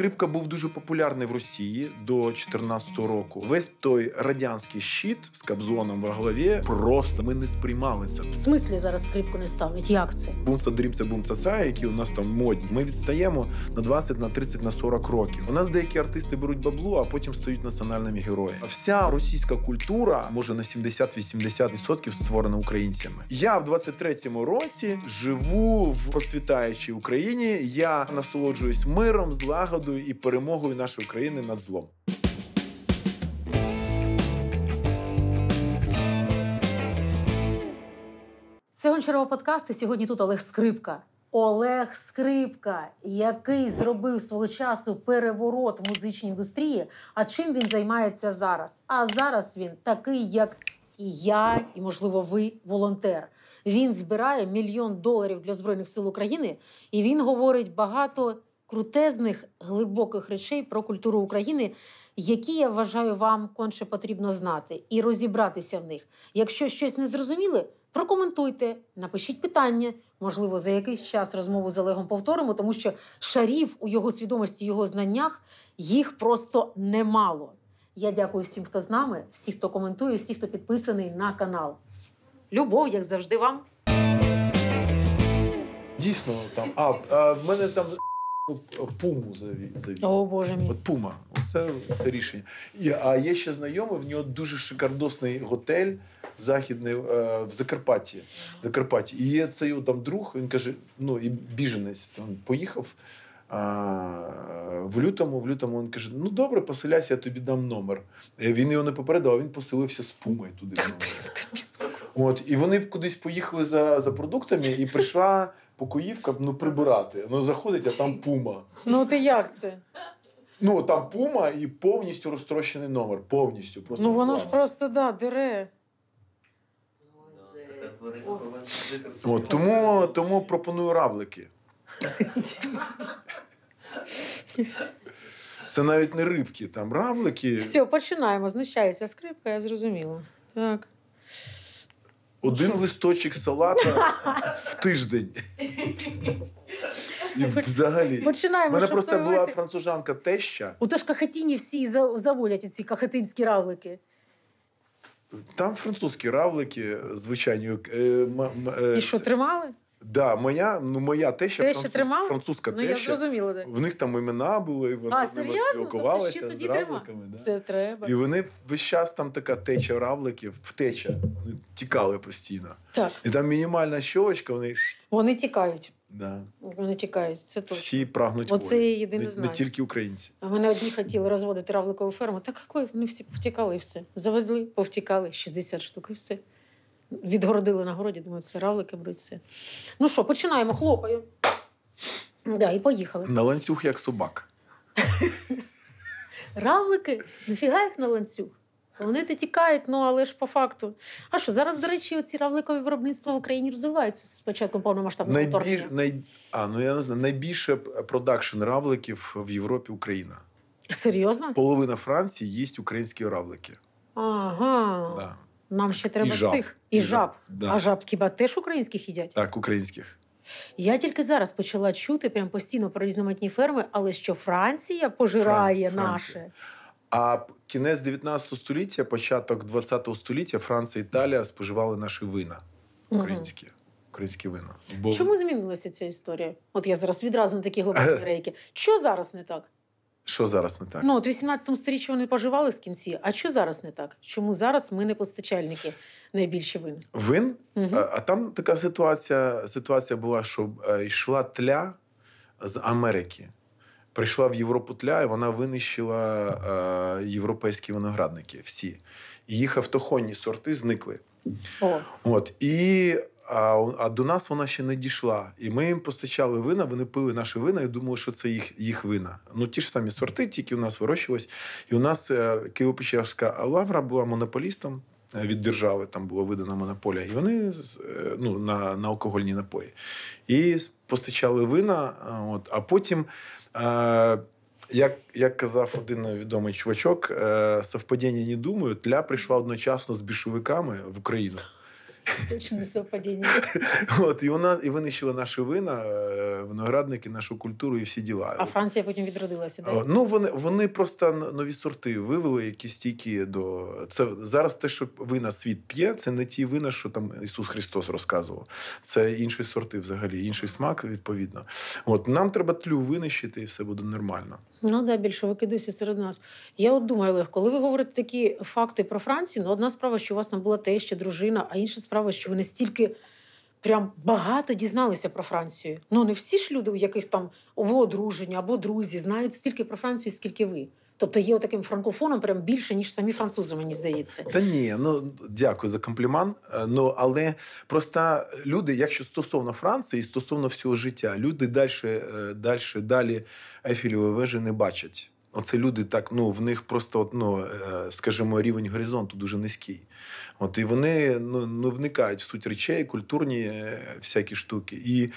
скрипка був дуже популярний в Росії до 14-го року. Весь той радянський щит з кабзоном в голові просто ми не сприймалися. В смислі зараз скрипку не ставлять. Як це? Бумса дрімся, бумса ца, які у нас там модні. Ми відстаємо на 20, на 30, на 40 років. У нас деякі артисти беруть баблу, а потім стають національними героями. Вся російська культура може на 70-80% створена українцями. Я в 23-му році живу в процвітаючій Україні. Я насолоджуюсь миром, злагодою побідою і перемогою нашої країни над злом. Це гончарова подкаст. і Сьогодні тут Олег Скрипка. Олег Скрипка, який зробив свого часу переворот в музичній індустрії. А чим він займається зараз? А зараз він такий, як і я, і можливо, ви волонтер. Він збирає мільйон доларів для збройних сил України, і він говорить багато крутезних глибоких речей про культуру України, які я вважаю, вам конче потрібно знати і розібратися в них. Якщо щось не зрозуміли, прокоментуйте, напишіть питання. Можливо, за якийсь час розмову з Олегом повторимо, тому що шарів у його свідомості, його знаннях їх просто немало. Я дякую всім, хто з нами, всіх, хто коментує, всіх хто підписаний на канал. Любов, як завжди, вам. Дійсно, там а, а в мене там. Е, пуму завів. О, Боже мій. От пума. Це це рішення. І, А є ще знайомий, в нього дуже шикардосний готель західний е, в Закарпатті. В Закарпатті. І є цей там друг, він каже: ну і біженець там поїхав. А В лютому в лютому він каже: ну добре, поселяйся, я тобі дам номер. Е, він його не попередив, а він поселився з пумою туди. От, І вони кудись поїхали за за продуктами, і прийшла покоївка ну, прибирати. Ну заходить, а там пума. Ну ти як це? Ну там пума і повністю розтрощений номер. Повністю. Просто ну воно ж просто да, дере. От, тому, тому пропоную равлики. Це навіть не рибки, там равлики. Все, починаємо. Знущаюся скрипка, я зрозуміла. Так. Один листочок салата в тиждень. І Взагалі починаємо. У Мене просто була францужанка теща. У ж кахетіні всі заволять ці кахетинські равлики. Там французькі равлики, звичайні. Е, е І що тримали? Да, моя, ну моя теща Те, француз, тримав? французька ну, теща. Я зрозуміла, так. В них там імена були, і вони спілкувалися тобто, з равликами. Да. Це треба. І вони весь час там така теча равликів, втеча. Вони тікали постійно. Так. І там мінімальна щелочка, вони Вони тікають. Да. Вони тікають. Це точно. Всі прагнуть Оце волі. єдине не, не тільки українці. А мене одні хотіли розводити равликову ферму. Так якої Вони всі повтікали і все. Завезли, повтікали, 60 штук і все відгородили на городі, думаю, це равлики беруть все. Ну що, починаємо, хлопаю. Да, І поїхали. На ланцюг як собак. Равлики, нафіга їх на ланцюг. Вони то тікають, ну але ж по факту. А що зараз, до речі, ці равликові виробництва в Україні розвиваються з початку повномасштабного вторгнення? Най... А ну я не знаю, найбільше продакшн равликів в Європі Україна. Серйозно? Половина Франції їсть українські равлики. Ага. Да. Нам ще треба і жаб. цих і, і жаб. Да. А жаб хіба теж українських їдять? Так, українських. Я тільки зараз почала чути прям постійно про різноманітні ферми, але що Франція пожирає Фран... наше. А кінець 19 століття, початок 20 століття Франція і Італія споживали наші вина українські. Угу. Українські вина. Бо... Чому змінилася ця історія? От я зараз відразу на такі глобальні рейки. Що зараз не так? Що зараз не так? Ну, от 18 сторіччі вони поживали з кінці. А що зараз не так? Чому зараз ми не постачальники найбільше вин? Вин? Угу. А, а там така ситуація ситуація була, що е, йшла тля з Америки. Прийшла в Європу тля, і вона винищила е, європейські виноградники всі. І їх автохонні сорти зникли. От і а, а до нас вона ще не дійшла. І ми їм постачали вина. Вони пили наші вина і думали, що це їх їх вина. Ну ті ж самі сорти, тільки у нас вирощувались. І у нас е, Києво-Печерська лавра була монополістом. Е, від держави там було видано монополія, і вони е, ну, на на алкогольні напої і постачали вина. От, А потім як як казав один відомий чувачок, е, совпадіння не думаю, тля прийшла одночасно з більшовиками в Україну. Точно совпадение. От, і вона, і винищила наші вина, э, виноградники, нашу культуру і всі діла. А Франція потім відродилася, так? Ну вони вони просто нові сорти вивели, які стійкі до це зараз. Те, що вина світ п'є, це не ті вина, що там Ісус Христос розказував. Це інші сорти, взагалі, інший смак, відповідно. От нам треба тлю винищити, і все буде нормально. Ну да, більшовики досі серед нас. Я от думаю, легко, коли ви говорите такі факти про Францію, ну одна справа, що у вас там була теща, дружина, а інша справа справа, що вони стільки прям багато дізналися про Францію. Ну не всі ж люди, у яких там або одруження, або друзі, знають стільки про Францію, скільки ви. Тобто є таким франкофоном прям більше ніж самі французи, мені здається. Та ні, ну дякую за комплімент. Е, ну але просто люди, якщо стосовно Франції, стосовно всього життя, люди е, далі, далі, далі ефілівої вежі не бачать. Оце люди так, ну в них просто ну, е, скажімо, рівень горизонту дуже низький. От і вони ну не ну, вникають в суть речей, культурні е, всякі штуки. І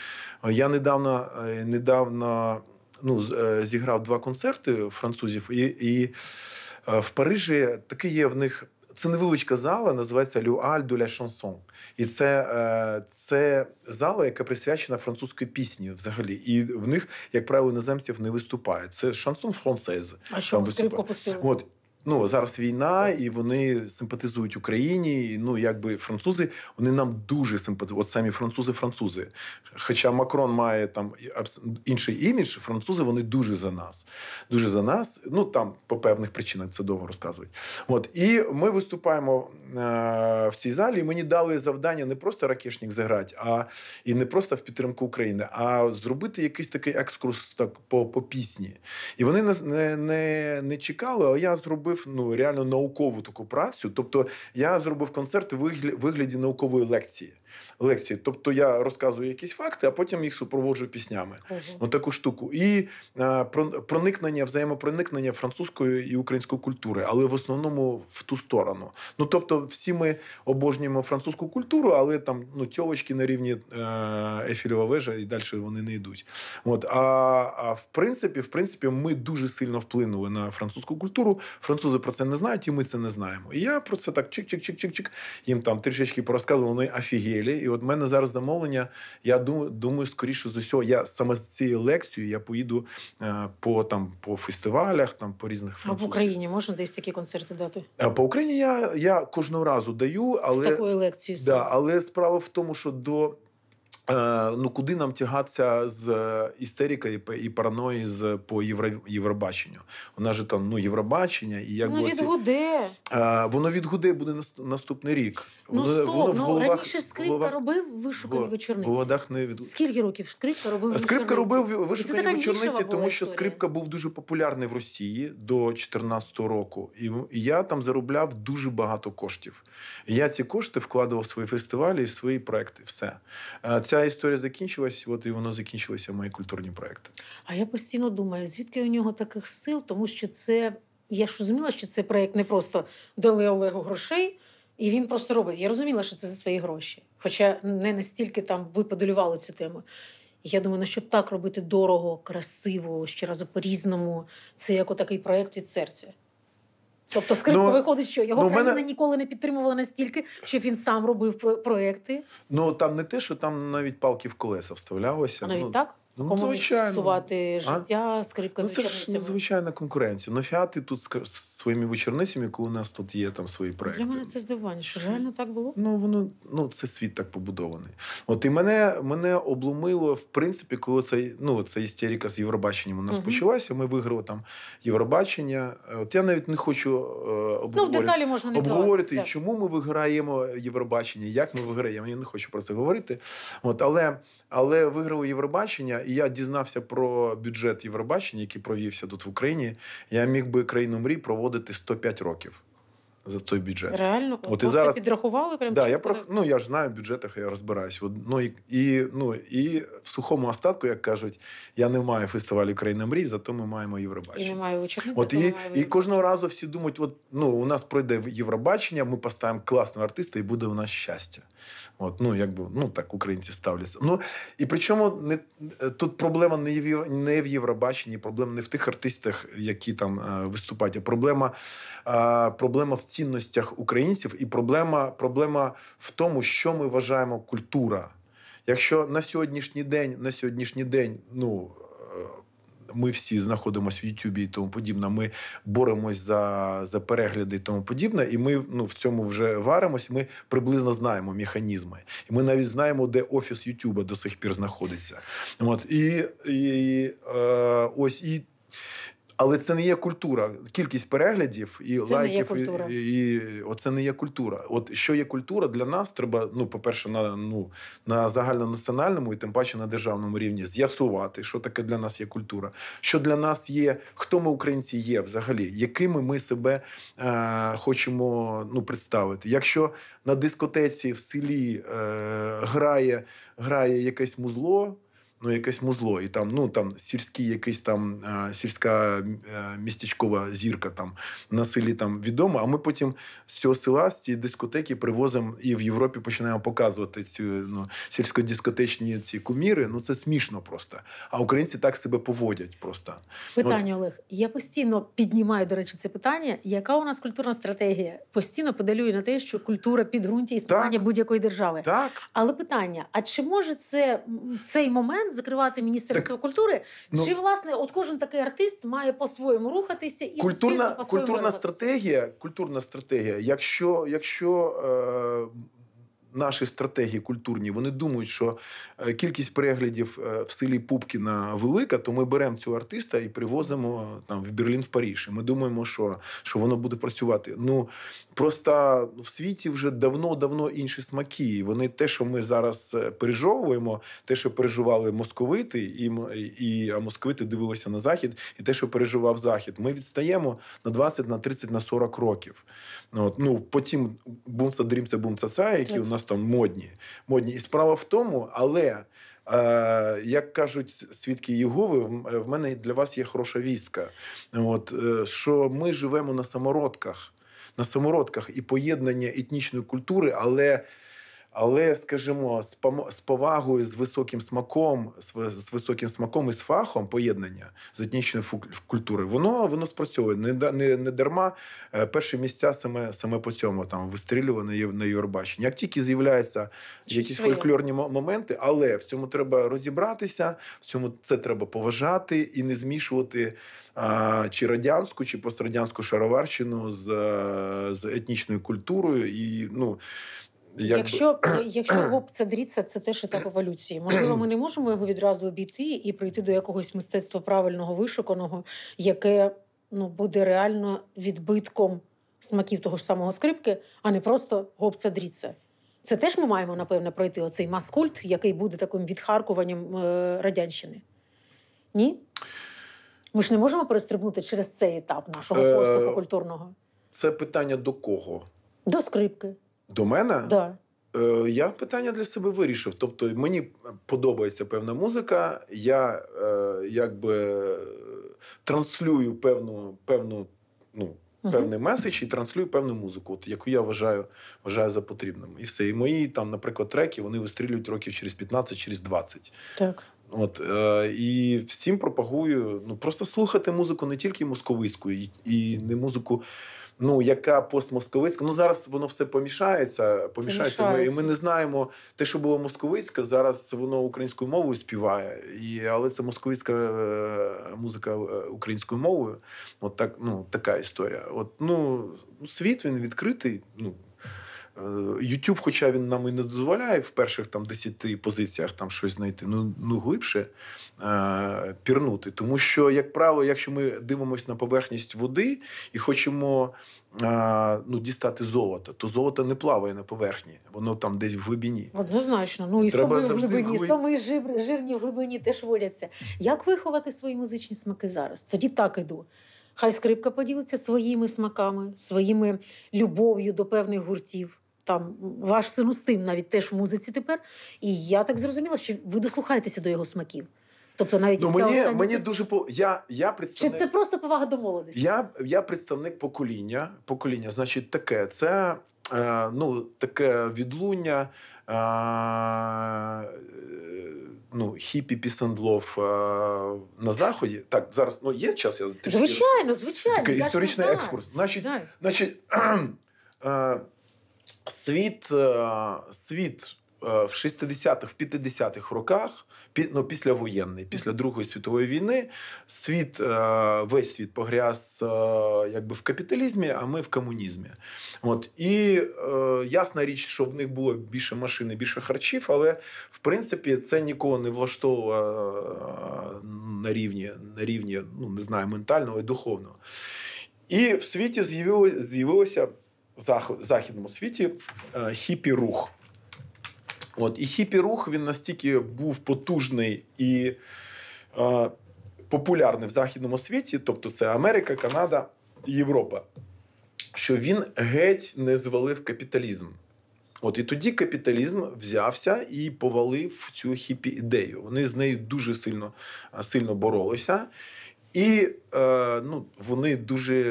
е, я недавно е, недавно ну, зіграв два концерти французів, і і в Парижі таке є в них. Це невеличка зала, називається Люаль ля шансон. І це це зала, яка присвячена французькій пісні взагалі. І в них, як правило, іноземців не виступає. Це шансон францез. А чому скрипку пустили? ну зараз війна, і вони симпатизують Україні. І, Ну якби французи, вони нам дуже симпатизують. От самі французи-французи. Хоча Макрон має там інший імідж, французи вони дуже за нас, дуже за нас. Ну там по певних причинах це довго розказують. От і ми виступаємо е- в цій залі. і Мені дали завдання не просто ракешник заграти, а і не просто в підтримку України, а зробити якийсь такий екскурс так по пісні. І вони не не, не чекали, а я зробив зробив ну реально наукову таку працю. Тобто я зробив концерт у вигляді наукової лекції лекції. Тобто я розказую якісь факти, а потім їх супроводжую піснями. Угу. Таку штуку. І е, проникнення, взаємопроникнення французької і української культури, але в основному в ту сторону. Ну тобто, всі ми обожнюємо французьку культуру, але там ну тьовочки на рівні е, ефіліва вежа і далі вони не йдуть. От а, а в принципі, в принципі, ми дуже сильно вплинули на французьку культуру. Французи про це не знають, і ми це не знаємо. І я про це так чик-чик-чик-чик-чик. Їм там трішечки порозказував, вони ну, афігіє стилі. І от в мене зараз замовлення. Я думаю, скоріше з усього, я саме з цією лекцією я поїду е, по там по фестивалях, там по різних французьких. А в Україні можна десь такі концерти дати? Е, по Україні я я кожного разу даю, але з такою лекцією. Да, але справа в тому, що до Е, ну куди нам тягатися з е, істерикою і параної з по євро, Євробаченню? Вона ж там ну Євробачення, і як е, воно відгуде. А, воно відгуде буде наступний рік. Ну, стоп, воно в ну, головах, ну раніше скрипка головах, робив вишукані вечорниці. В головах не від... Скільки років скрипка робив? Скрипка робив вишукані вечорниці, тому що історія. скрипка був дуже популярний в Росії до 2014 року. І я там заробляв дуже багато коштів. Я ці кошти вкладував в свої фестивалі і в свої проекти. Все це ця історія закінчилась, от і вона закінчилася в мої культурні проекти. А я постійно думаю, звідки у нього таких сил, тому що це я ж розуміла, що цей проект не просто дали Олегу грошей, і він просто робить. Я розуміла, що це за свої гроші. Хоча не настільки там ви подолювали цю тему. я думаю, ну щоб так робити дорого, красиво, ще разу по-різному, це як такий проект від серця. Тобто скрипка ну, виходить, що його ну, країна мене... ніколи не підтримувала настільки, що він сам робив проекти. Ну там не те, що там навіть палки в колеса вставлялося. А ну, навіть ну, так? Ну, Кому звичайно. життя, скрипка ну, звичайно. Це ж ну, звичайна конкуренція. Нафіга ну, ти тут своїми вечорницями, коли у нас тут є там свої проекти. Для мене це здивування, що реально так було? Ну воно ну це світ так побудований. От і мене мене обломило в принципі, коли це ну це істерика з Євробаченням. У нас угу. почалася. Ми виграли там Євробачення. От я навіть не хочу е, обговорити, ну, в деталі можна не обговорити, так. чому ми виграємо Євробачення, як ми виграємо. Я не хочу про це говорити. От але але виграли Євробачення, і я дізнався про бюджет Євробачення, який провівся тут в Україні. Я міг би країну мрій проводити виходити 105 років за той бюджет. Реально, от і зараз підрахували прям. Да, я про ну я ж знаю в бюджетах, я розбираюсь. Ну і і ну і в сухому остатку, як кажуть, я не маю фестивалю країна мрій, зато ми маємо Євробачення. І немає вечорниць, От і, немає і кожного разу всі думають: от ну у нас пройде Євробачення, ми поставимо класного артиста, і буде у нас щастя. От, Ну, якби ну так українці ставляться. Ну і причому не е, тут проблема не в не в Євробаченні, проблема не в тих артистах, які там е, виступають. а Проблема е, проблема в цінностях українців, і проблема, проблема в тому, що ми вважаємо культура. Якщо на сьогоднішній день, на сьогоднішній день, ну ми всі знаходимося в Ютубі і тому подібне. Ми боремось за за перегляди і тому подібне, і ми ну, в цьому вже варимось. Ми приблизно знаємо механізми. І ми навіть знаємо, де офіс Ютуба до сих пір знаходиться. От і, і е, ось і. Але це не є культура. Кількість переглядів і це лайків і, і, і оце не є культура. От що є культура для нас, треба ну, по-перше, на ну на загальнонаціональному і тим паче на державному рівні з'ясувати, що таке для нас є культура, що для нас є, хто ми українці є взагалі, якими ми себе е, хочемо ну, представити. Якщо на дискотеці в селі е, грає, грає якесь музло ну якесь музло, і там ну там сільські, якийсь там сільська містечкова зірка там на селі там відома. А ми потім з цього села, з цієї дискотеки, привозимо і в Європі починаємо показувати ці ну, сільськодискотечні ці куміри. Ну це смішно просто. А українці так себе поводять просто. Питання От. Олег. Я постійно піднімаю до речі, це питання. Яка у нас культурна стратегія? Постійно подалює на те, що культура підґрунтя існування будь-якої держави. Так, але питання: а чи може це цей момент? закривати міністерство так, культури. Ну, Чи власне от кожен такий артист має по-своєму рухатися і культурна по-своєму культурна рухатися? стратегія? Культурна стратегія, якщо якщо е, наші стратегії культурні, вони думають, що е, кількість переглядів е, в селі Пупкіна велика, то ми беремо цього артиста і привозимо е, там в Берлін, в Паріж. І Ми думаємо, що що воно буде працювати. Ну просто в світі вже давно-давно інші смаки. Вони те, що ми зараз пережовуємо, те, що переживали московити, і і а московити дивилися на захід, і те, що переживав захід. Ми відстаємо на 20, на 30, на 40 років. Ну, от, Ну потім бумса дрімця бумца ця, які у нас просто модні. Модні. І справа в тому, але. Е, як кажуть свідки Єгови, е, в мене для вас є хороша вістка. От е, що ми живемо на самородках, на самородках і поєднання етнічної культури, але але скажімо, з повагою, з високим смаком, з високим смаком і з фахом поєднання з етнічною культури, воно воно спрацьовує не не, не дарма. Е, перші місця саме саме по цьому там вистрілюване є на Євробаченні. Як тільки з'являються якісь фольклорні моменти, але в цьому треба розібратися, в цьому це треба поважати і не змішувати а, чи радянську, чи пострадянську шароварщину з, е, з етнічною культурою і ну. Як... Якщо е, якщо гопце дріться, це теж етап еволюції. Можливо, ми не можемо його відразу обійти і прийти до якогось мистецтва правильного вишуканого, яке ну буде реально відбитком смаків того ж самого скрипки, а не просто гопце дріться. Це теж ми маємо напевно, пройти оцей маскульт, який буде таким відхаркуванням е, радянщини. Ні? Ми ж не можемо перестрибнути через цей етап нашого е, поступу культурного. Це питання до кого? До скрипки. До мене? Да. Е, я питання для себе вирішив. Тобто мені подобається певна музика, я е, якби транслюю певну певну, ну, певний uh-huh. меседж і транслюю певну музику, от, яку я вважаю вважаю за потрібним. І все. І мої, там, наприклад, треки вони вистрілюють років через 15, через 20. Так. От е, і всім пропагую ну просто слухати музику не тільки московицьку, і, і не музику ну яка постмосковицька. Ну зараз воно все помішається. Помішається. Ми, і ми не знаємо те, що було московицьке, зараз воно українською мовою співає, і але це московицька е, музика е, українською мовою. От так, ну така історія. От ну світ він відкритий. Ну Е, YouTube, хоча він нам і не дозволяє в перших там 10 позиціях там щось знайти, ну ну глибше е, пірнути. Тому що, як правило, якщо ми дивимося на поверхність води і хочемо е, ну, дістати золото, то золото не плаває на поверхні, воно там десь в глибині. Однозначно, ну і Треба саме в глибині, глиб... саме жир, жирні в глибині теж водяться. Як виховати свої музичні смаки зараз? Тоді так іду. Хай скрипка поділиться своїми смаками, своїми любов'ю до певних гуртів там ваш син з навіть теж в музиці тепер. І я так зрозуміла, що ви дослухаєтеся до його смаків. Тобто навіть ну, мені мені дуже по я, я представник... Чи це просто повага до молодості? Я я представник покоління. Покоління, значить, таке це е, ну, таке відлуння. Е, Ну, хіпі пісендлов е, на заході. Так, зараз ну є час. Я звичайно, звичайно. Такий історичний екскурс. Значить, значить. Е, світ е, світ е, в 60-х, в 50-х роках, ну, після воєнний, після Другої світової війни, світ, е, весь світ погряз якби в капіталізмі, а ми в комунізмі. От і ясна річ, що в них було більше машин, і більше харчів, але в принципі це нікого не влаштовувало на рівні, на рівні, ну не знаю, ментального і духовного. І в світі з'явилося західному світі е, хіпі рух. От і хіпі рух він настільки був потужний і е, популярний в західному світі, тобто це Америка, Канада Європа, що він геть не звалив капіталізм. От і тоді капіталізм взявся і повалив цю хіпі ідею. Вони з нею дуже сильно е, сильно боролися, і е, ну, вони дуже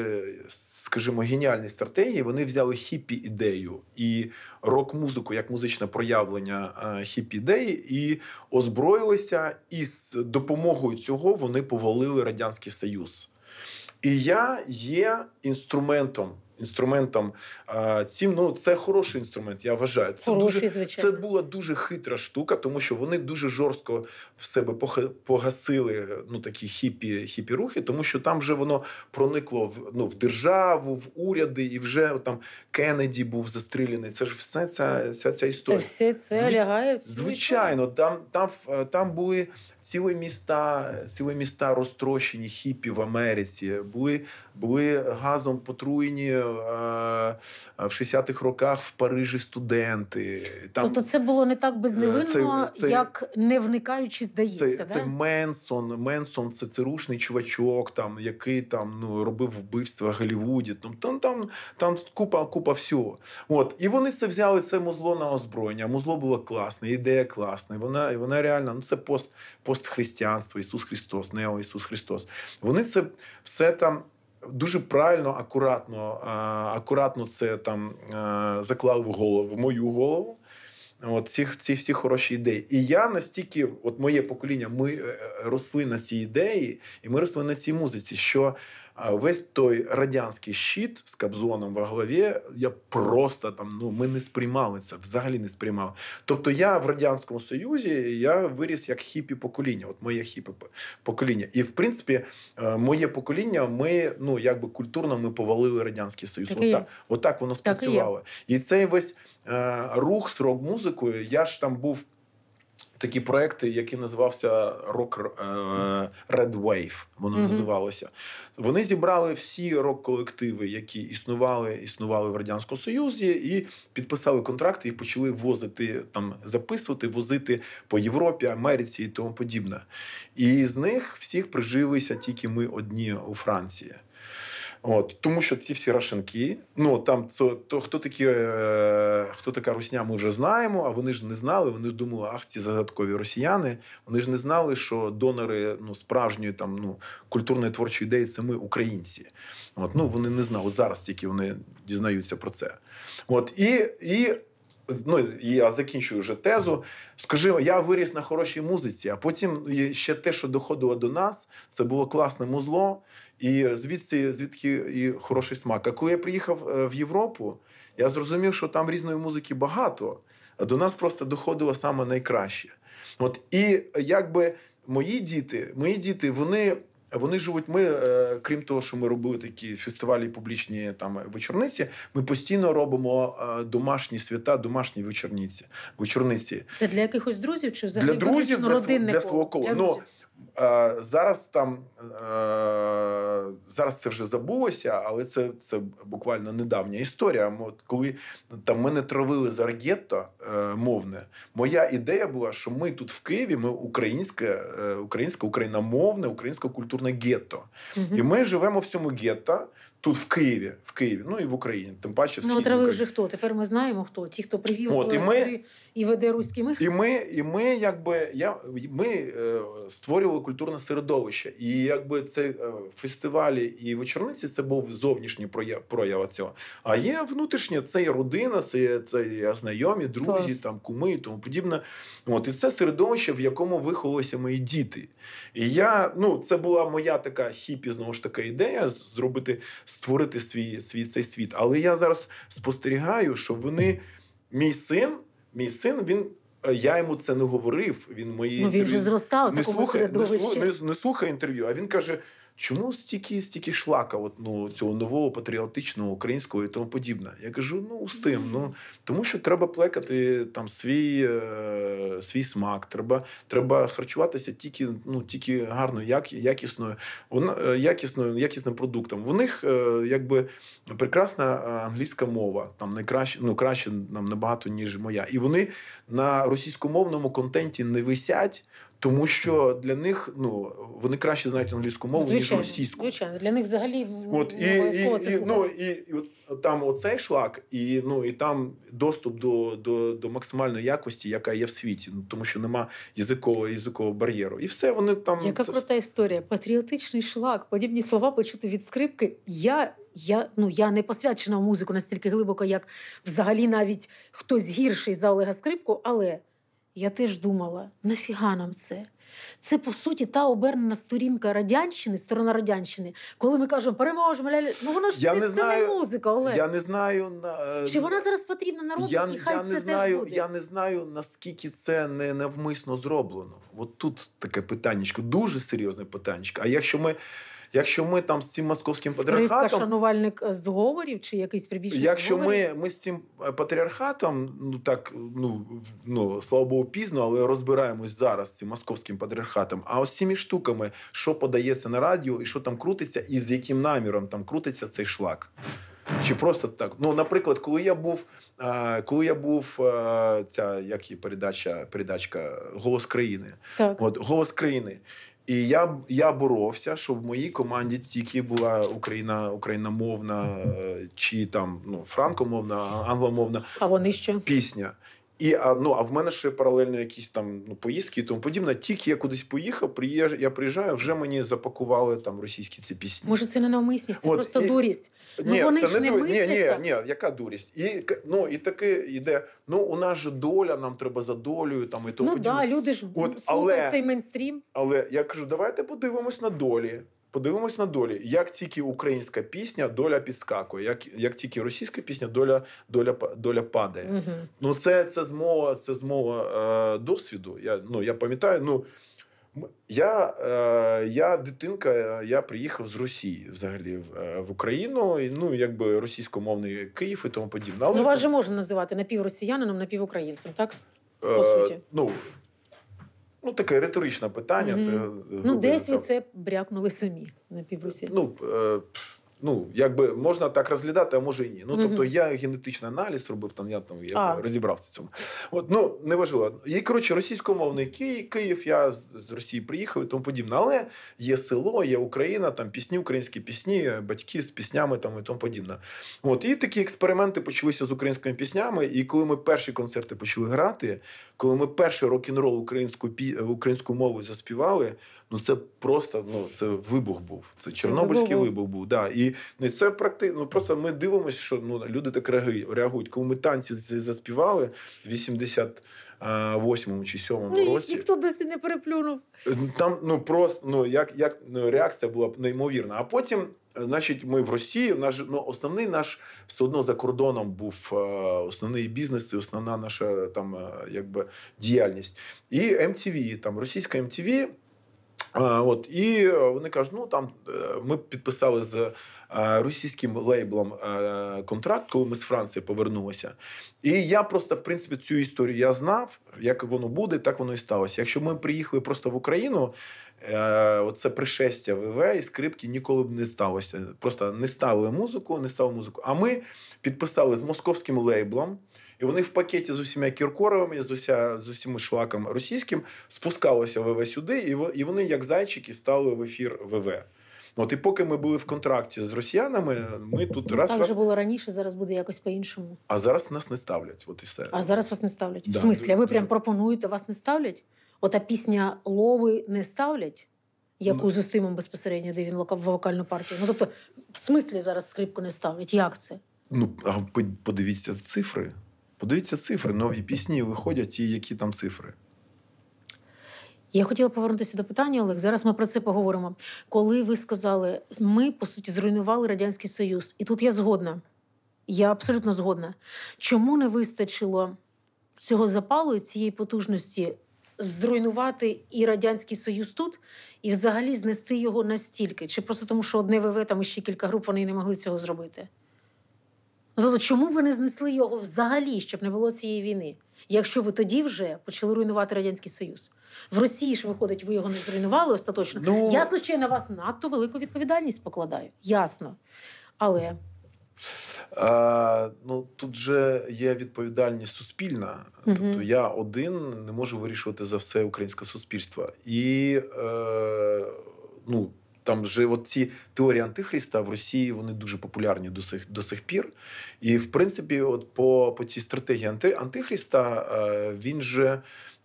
скажімо, геніальні стратегії. Вони взяли хіпі ідею і рок-музику як музичне проявлення е, хіпі ідеї і озброїлися, і з допомогою цього вони повалили радянський союз. І я є інструментом інструментом. Цим ну це хороший інструмент. Я вважаю. Це хороший, дуже звичайно. це була дуже хитра штука, тому що вони дуже жорстко в себе погасили ну такі хіпі хіпі рухи, тому що там вже воно проникло в ну в державу, в уряди, і вже там Кеннеді був застріляний. Це ж все ця ця, ця історія. Це все це Звід... лягає. Звичайно, там там е, там були цілі міста, цілі міста розтрощені хіпі в Америці, були були газом потруєні е, е в 60-х роках в Парижі студенти. Там, Тобто це було не так безневинно, е, це, це, як не вникаючи, здається. Це, да? це Менсон, Менсон, це цирушний чувачок, там який там ну робив вбивства в Голлівуді. Там там там там купа купа всього. От і вони це взяли. Це музло на озброєння. Музло було класне, ідея класна. І Вона і вона реально ну це пост пост постхристиянство, Ісус Христос, Нео Ісус Христос. Вони це все там дуже правильно, акуратно, акуратно це там заклали в голову, в мою голову. От ці, ці всі хороші ідеї. І я настільки, от моє покоління, ми е, росли на цій ідеї, і ми росли на цій музиці, що весь той радянський щит з Кобзоном во главі, я просто там ну ми не сприймали це, взагалі не сприймали. Тобто я в радянському союзі я виріс як хіпі покоління, от моє хіпі покоління. І в принципі, е, моє покоління, ми ну якби культурно ми повалили радянський союз. Так Отак, отак воно спрацювало. і, і цей весь е, рух з рок-музикою. Я ж там був такі проекти, які називався Rock е, Red Wave, Воно mm називалося. Вони зібрали всі рок-колективи, які існували, існували в радянському союзі, і підписали контракти і почали возити там, записувати, возити по Європі, Америці і тому подібне. І з них всіх прижилися тільки ми одні у Франції. От тому, що ці всі рашенки, ну там то, то хто такі, е, хто така русня, ми вже знаємо. А вони ж не знали. Вони ж думали, ах, ці загадкові росіяни. Вони ж не знали, що донори ну справжньої там ну культурної творчої ідеї це ми українці. От ну вони не знали зараз, тільки вони дізнаються про це. От і і. Ну я закінчую вже тезу. Скажи, я виріс на хорошій музиці, а потім ще те, що доходило до нас, це було класне музло. І звідси звідки і хороший смак. А коли я приїхав е, в Європу, я зрозумів, що там різної музики багато, а до нас просто доходило саме найкраще. От і якби мої діти, мої діти, вони. Вони живуть. Ми, е, крім того, що ми робили такі фестивалі, публічні там вечорниці. Ми постійно робимо е, домашні свята, домашні вечорниці. вечорниці. Це для якихось друзів чи взагалі для друзів для, родиннику? для свого кола. Для ну, Е, зараз там е, зараз це вже забулося, але це це буквально недавня історія. От коли там мене травили за ргетто е, мовне, моя ідея була, що ми тут в Києві, ми українське, е, українське, україномовне, українсько-культурне гетто. Угу. І ми живемо в цьому гетто. Тут в Києві, в Києві, ну і в Україні, тим паче в Ну, травив вже хто? Тепер ми знаємо хто. Ті, хто привів От, і ми, і веде руський мир. І ми, і ми, якби я ми е, створювали культурне середовище, і якби це е, фестивалі і вечорниці це був зовнішній прояв, проява цього. А є внутрішнє, це є родина, це це і знайомі, друзі, Клас. там куми і тому подібне. От і це середовище, в якому виховалися мої діти. І я ну це була моя така хіпі, знову ж така ідея зробити створити свій свій цей світ. Але я зараз спостерігаю, що вони мій син. Мій син він. Е, я йому це не говорив. Він мої ну, він інтерв'ю... же зростав не такому слухає, середовищі. Не, не слухає інтерв'ю. А він каже: чому стільки стільки шлака от, ну, цього нового патріотичного українського і тому подібне? Я кажу: ну з тим, ну тому що треба плекати там свій е, свій смак, треба треба харчуватися тільки ну, тільки гарно, як, якісною, вона е, якісною, якісним продуктом. В них е, якби прекрасна англійська мова, там найкраще, ну краще нам набагато ніж моя, і вони на російськомовному контенті не висять. Тому що для них ну вони краще знають англійську мову звичайно, ніж російську. Звичайно, для них взагалі от, і, і, це і, ну, і, і от там оцей шлак, і ну і там доступ до до, до максимальної якості, яка є в світі, ну тому що нема язикового язикового бар'єру, і все вони там яка це... крута історія. Патріотичний шлак, подібні слова почути від скрипки. Я я ну я не посвячена музику настільки глибоко, як взагалі навіть хтось гірший за Олега Скрипку, але. Я теж думала, нафіга нам це? Це по суті та обернена сторінка радянщини, сторона радянщини, коли ми кажемо переможемо, ля... ну воно ж я не, не знаю, це не музика, Олег. Я не знаю на... Е, чи вона зараз потрібна народу, я, і хай я це не теж буде. Я не знаю наскільки це не навмисно зроблено. От тут таке питання, дуже серйозне питання. А якщо ми Якщо ми там з цим московським Скрипка, патріархатом шанувальник зговорів чи якийсь прибічник Якщо зговорів? ми ми з цим е, патріархатом, ну так ну ну слава Богу, пізно, але розбираємось зараз з цим московським патріархатом. А ось цими штуками, що подається на радіо, і що там крутиться, і з яким наміром там крутиться цей шлак. Чи просто так. Ну, наприклад, коли я був, е, коли я був е, ця як її передача, передачка Голос країни. Так. От, Голос країни. І я я боровся, щоб в моїй команді тільки була Україна, україномовна е, чи там ну франкомовна, англомовна. А вони що? пісня. І а, ну, а в мене ще паралельно якісь там ну, поїздки і тому подібне. Тільки я кудись поїхав, приїж, я приїжджаю, вже мені запакували там російські ці пісні. Може, це не навмисність, це От, просто і... дурість. Ну, ні, ну вони це ж не ду... мислять ні, ні, ні, яка дурість? І ну і таке йде. Ну у нас же доля, нам треба за долею. Там і тому ну, подібне. да, люди ж От, слухають але, цей мейнстрім. Але я кажу, давайте подивимось на долі. Подивимось на долі, як тільки українська пісня доля підскакує, як як тільки російська пісня доля доля доля падає. Угу. Ну це це змова, це змова е, досвіду. Я ну я пам'ятаю, ну я е, я дитинка, я приїхав з Росії взагалі в, е, в Україну. і, Ну якби російськомовний Київ і тому подібне. Але ну, вас же можна називати напівросіянином, напівукраїнцем, так? Е, По суті. Ну Ну, таке риторичне питання. mm Це, е, ну, десь ви це брякнули самі на півусі Ну, е, ну якби можна так розглядати, а може і ні. Ну тобто, я генетичний аналіз робив там. Я там я розібрався в цьому. От ну не важливо. І коротше, російськомовний Київ, Я з Росії приїхав і тому подібне. Але є село, є Україна, там пісні, українські пісні, батьки з піснями там і тому подібне. От і такі експерименти почалися з українськими піснями. І коли ми перші концерти почали грати, коли ми перший рок-н-рол українську пі... Е, українську мову заспівали, ну це просто ну це вибух був. Це чорнобильський вибух був. Да. І Ну, і це практично ну, просто ми дивимося, що ну люди так реагують. Коли ми танці заспівали 80 Восьмому чи сьомому Ні, році ніхто досі не переплюнув. Ну, там ну просто ну як як ну, реакція була б неймовірна. А потім, значить, ми в Росії наш ну основний наш все одно за кордоном був основний бізнес і основна наша там якби діяльність. І MTV, ем там російська MTV ем От і е, вони кажуть: ну там е, ми підписали з е, російським лейблом контракт, коли ми з Франції повернулися. І я просто, в принципі, цю історію я знав, як воно буде, так воно і сталося. Якщо ми приїхали просто в Україну, оце пришестя ВВ і скрипки ніколи б не сталося. Просто не ставили музику, не ставили музику. А ми підписали з московським лейблом. І вони в пакеті з усіма кіркоровими, з уся з усіма шлаком російським спускалися ВВ сюди, і вони, як зайчики, стали в ефір ВВ. От і поки ми були в контракті з росіянами, ми тут ну, раз так раз... вже було раніше, зараз буде якось по-іншому. А зараз нас не ставлять. От і все. А зараз вас не ставлять. Да. В смислі, а ви прям пропонуєте, вас не ставлять? Ота пісня лови не ставлять, яку ну... з Устимом безпосередньо, де він в вокальну партію. Ну тобто, в смислі зараз скрипку не ставлять. Як це? Ну а подивіться цифри. Подивіться цифри, нові пісні виходять, і які там цифри. Я хотіла повернутися до питання, Олег. Зараз ми про це поговоримо. Коли ви сказали, ми по суті зруйнували Радянський Союз, і тут я згодна. Я абсолютно згодна. Чому не вистачило цього запалу і цієї потужності зруйнувати і Радянський Союз тут, і взагалі знести його настільки? Чи просто тому, що одне ВВ там і ще кілька груп вони не могли цього зробити? Чому ви не знесли його взагалі, щоб не було цієї війни? Якщо ви тоді вже почали руйнувати радянський союз в Росії, ж виходить, ви його не зруйнували остаточно. Ну... Я звичайно, на вас надто велику відповідальність покладаю. Ясно. Але а, ну тут же є відповідальність суспільна. Угу. Тобто я один не можу вирішувати за все українське суспільство. І е, ну, там же от ці теорії Антихриста в Росії вони дуже популярні до сих до сих пір. І в принципі, от по по цій стратегії анти, Антихриста е, він же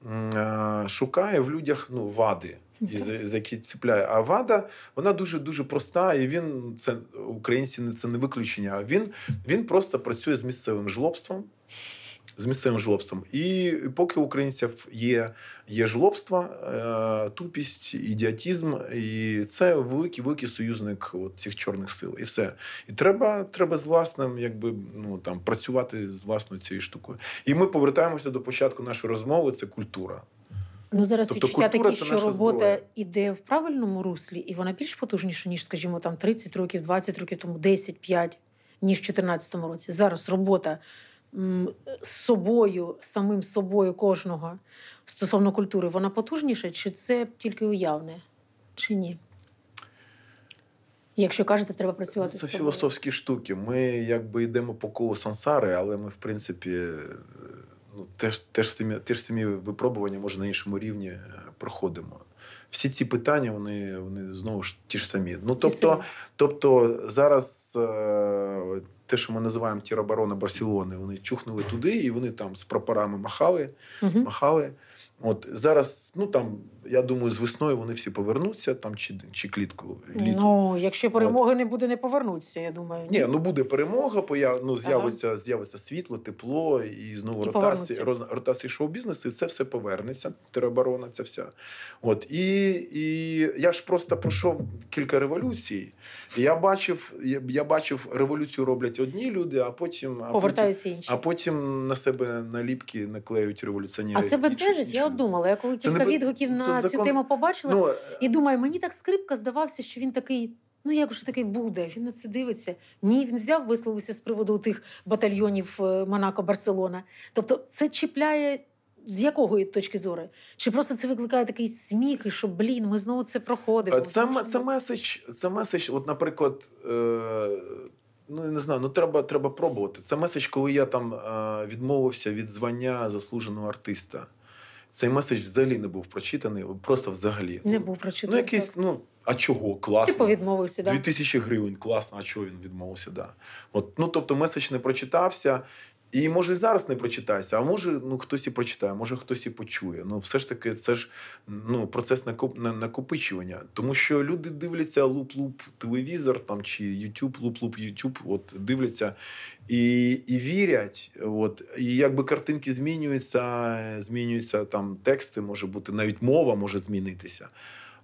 е, шукає в людях ну, вади, і за які ціпляє. А вада вона дуже дуже проста, і він це українці це не виключення. Він, Він просто працює з місцевим жлобством з місцевим жлобством. І поки українців є є жлобство, е, тупість, ідіотізм, і це великий великий союзник от цих чорних сил. І все. І треба треба з власним, якби ну там працювати з власною цією штукою. І ми повертаємося до початку нашої розмови. Це культура. Ну зараз тобто, відчуття такі, що робота зброя. іде в правильному руслі, і вона більш потужніша, ніж, скажімо, там 30 років, 20 років тому, 10, 5, ніж в 2014 році. Зараз робота з собою, самим собою кожного стосовно культури, вона потужніша, чи це тільки уявне, чи ні? Якщо кажете, треба працювати. Це з собою. філософські штуки. Ми якби йдемо по колу сансари, але ми, в принципі, е, ну, теж теж, самі, теж самі випробування, може, на іншому рівні е, проходимо. Всі ці питання, вони вони знову ж ті ж самі. Ну, тобто, тобто зараз. Е, те, що ми називаємо тіроборона Барселони, вони чухнули туди, і вони там з прапорами махали, угу. махали. От зараз, ну там я думаю, з весною вони всі повернуться там чи чи клітку. Літу. Ну, якщо перемоги От. не буде, не повернуться. Я думаю, ні, ну буде перемога, бо ну з'явиться, ага. з'явиться світло, тепло і знову і ротація повернуться. ротація шоу-бізнесу. і Це все повернеться. Тероборона, ця вся. От і і я ж просто пройшов кілька революцій. Я бачив, я, я бачив революцію роблять одні люди, а потім а повертаються потім, інші. А потім на себе наліпки наклеють революціонери. А себе теж Я от думала, я коли кілька відгуків на закон... цю тему побачила ну, і думаю, мені так скрипка здавався, що він такий. Ну, як же такий буде? Він на це дивиться. Ні, він взяв, висловився з приводу тих батальйонів е, Монако, Барселона. Тобто, це чіпляє з якого точки зору? Чи просто це викликає такий сміх, і що блін, ми знову це проходимо? Е, це це, це ну меседж, це меседж, от, наприклад, е, ну я не знаю, ну треба треба пробувати. Це меседж, коли я там е, відмовився від звання заслуженого артиста цей меседж взагалі не був прочитаний, просто взагалі не був прочитаний. Ну якийсь, ну а чого? Класно. Типу відмовився, да? 2000 гривень, класно, а чого він відмовився? Да. От, Ну тобто меседж не прочитався, і може зараз не прочитається, а може ну хтось і прочитає, може хтось і почує. Ну все ж таки, це ж ну процес накопичування. Тому що люди дивляться луп-луп телевізор там чи Ютуб, луп-луп Ютуб, от дивляться і і вірять. От І якби картинки змінюються, змінюються там тексти, може бути навіть мова може змінитися.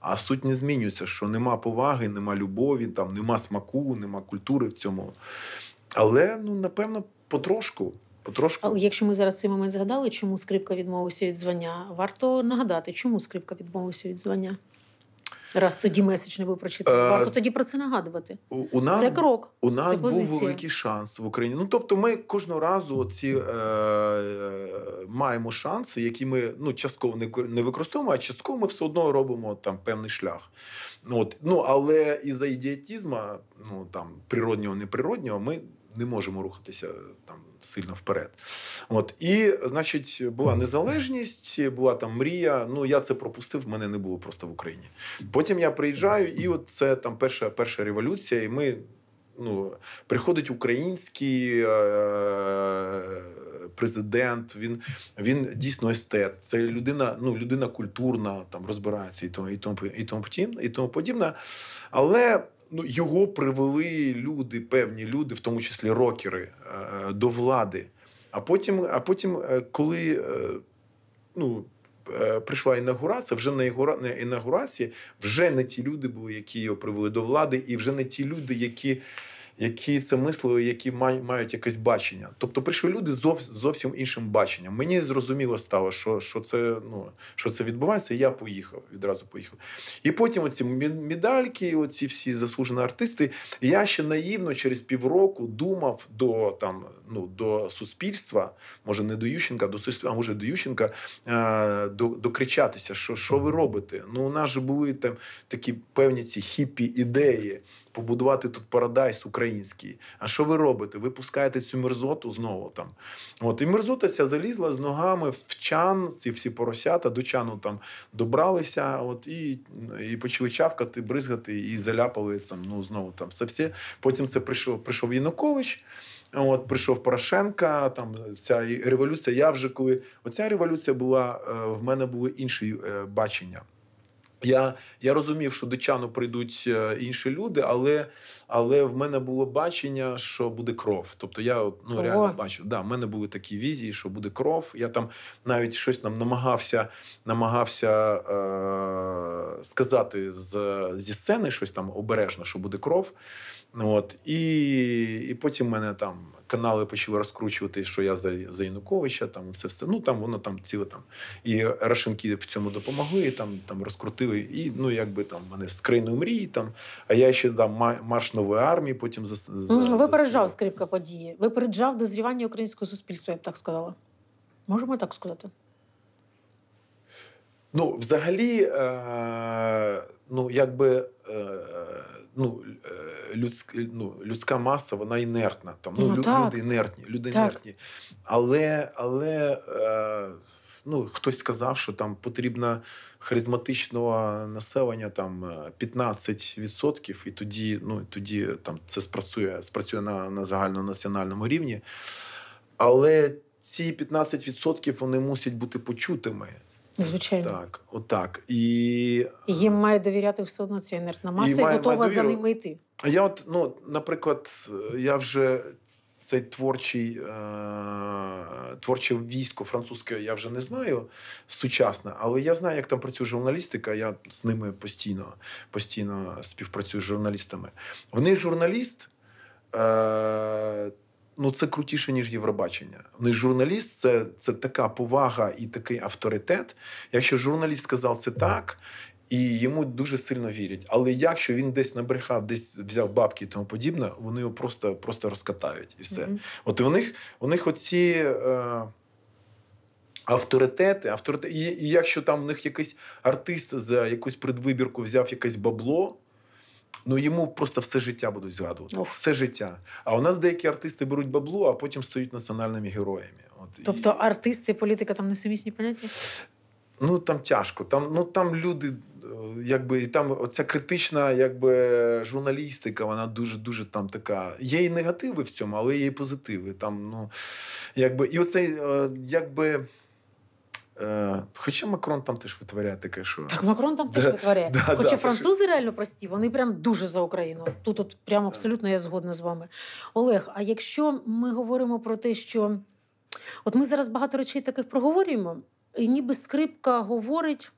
А суть не змінюється, що нема поваги, нема любові, там нема смаку, нема культури в цьому. Але ну напевно потрошку. Потрошку. Але якщо ми зараз цей момент згадали, чому скрипка відмовився від звання, варто нагадати, чому скрипка відмовився від звання. Раз тоді меседж не був прочитаний. Е, варто тоді про це нагадувати. У, у нас, Це крок. У нас це був великий шанс в Україні. Ну тобто, ми кожного разу ці е, е, маємо шанси, які ми ну частково не не використовуємо, а частково ми все одно робимо там певний шлях. От. Ну але із за ідіотізма, ну там природнього, неприроднього, ми не можемо рухатися е, там сильно вперед. От і, значить, була незалежність, була там мрія. Ну я це пропустив, в мене не було просто в Україні. Потім я приїжджаю, і от це там перша перша революція, і ми. Ну, приходить український е-, е президент. Він він дійсно естет. Це людина, ну людина культурна, там розбирається і тому, і тому, і тому, і тому подібне. Але ну, його привели люди, певні люди, в тому числі рокери, е, до влади. А потім, а потім, е, коли е, ну, прийшла інаугурація, вже на інаугурації вже не ті люди були, які його привели до влади, і вже не ті люди, які які це мислили, які мають якесь бачення. Тобто прийшли люди з зовсім іншим баченням. Мені зрозуміло стало, що що, це ну, що це відбувається, і я поїхав, відразу поїхав. І потім оці медальки, оці всі заслужені артисти. Я ще наївно через півроку думав до там, ну, до суспільства, може не до Ющенка, до суспільства, а може до Ющенка, е, до, докричатися, що що ви робите. Ну, у нас же були там такі певні ці хіпі ідеї побудувати тут парадайс український. А що ви робите? Ви пускаєте цю мерзоту знову там. От і мерзота ця залізла з ногами в чан, ці всі поросята до чану там добралися, от і і почали чавкати, бризгати і заляпали там. Ну знову там все все. Потім це прийшов прийшов Янукович. От прийшов Порошенка, там ця революція. Я вже коли оця революція була, е, в мене були інші е, бачення. Я я розумів, що до чану прийдуть е, інші люди, але але в мене було бачення, що буде кров. Тобто я ну реально бачив. Да, в мене були такі візії, що буде кров. Я там навіть щось там намагався намагався е- сказати з, зі сцени щось там обережно, що буде кров. От. І і потім мене там канали почали розкручувати, що я за за Януковича, там це все. Ну там воно там ціле там. І Рашенки в цьому допомогли, і там там розкрутили. І ну якби там мене з країною мрії. Там а я ще там марш нової армії. Потім за, за ну, випереджав скрипка події. Випереджав дозрівання українського суспільства. Я б так сказала. Можемо так сказати. Ну, взагалі, е, ну якби. Е, ну, е, людськ, ну, людська маса, вона інертна. Там, ну, ну, лю, Люди інертні. Люди так. інертні. Але але е, ну, хтось сказав, що там потрібно харизматичного населення там 15%, е, і тоді ну, тоді там це спрацює спрацює на, на загальнонаціональному рівні. Але ці 15% вони мусять бути почутими. Звичайно, так, отак. і е, їм має довіряти все одно ця інертна маса і, і готова має за ними йти. А я, от, ну, наприклад, я вже цей творчий е- творче військо французьке я вже не знаю сучасне, але я знаю, як там працює журналістика. Я з ними постійно постійно співпрацюю з журналістами. В них журналіст. Е- ну це крутіше ніж Євробачення. Не ну, журналіст, це це така повага і такий авторитет. Якщо журналіст сказав це так. І йому дуже сильно вірять. Але якщо він десь набрехав, десь взяв бабки і тому подібне, вони його просто просто розкатають і все. Mm-hmm. От у них у них оці е, авторитети, авторитети. І, і якщо там в них якийсь артист за якусь предвибірку взяв якесь бабло, Ну йому просто все життя будуть згадувати. Ох. Все життя. А у нас деякі артисти беруть бабло, а потім стають національними героями. От Тобто і... артисти, політика там не сумісні поняття? Ну там тяжко. Там ну там люди, е, якби і там оця критична, якби журналістика, вона дуже дуже там така. Є і негативи в цьому, але є і позитиви. Там, ну якби, і оцей, е, якби. Е, Хоча Макрон там теж витворяє таке, що так Макрон там теж да, витворяє. Да, Хоча да, французи реально прості, вони прям дуже за Україну. Тут от прям абсолютно я згодна з вами. Олег, а якщо ми говоримо про те, що от ми зараз багато речей таких проговорюємо, і ніби скрипка говорить.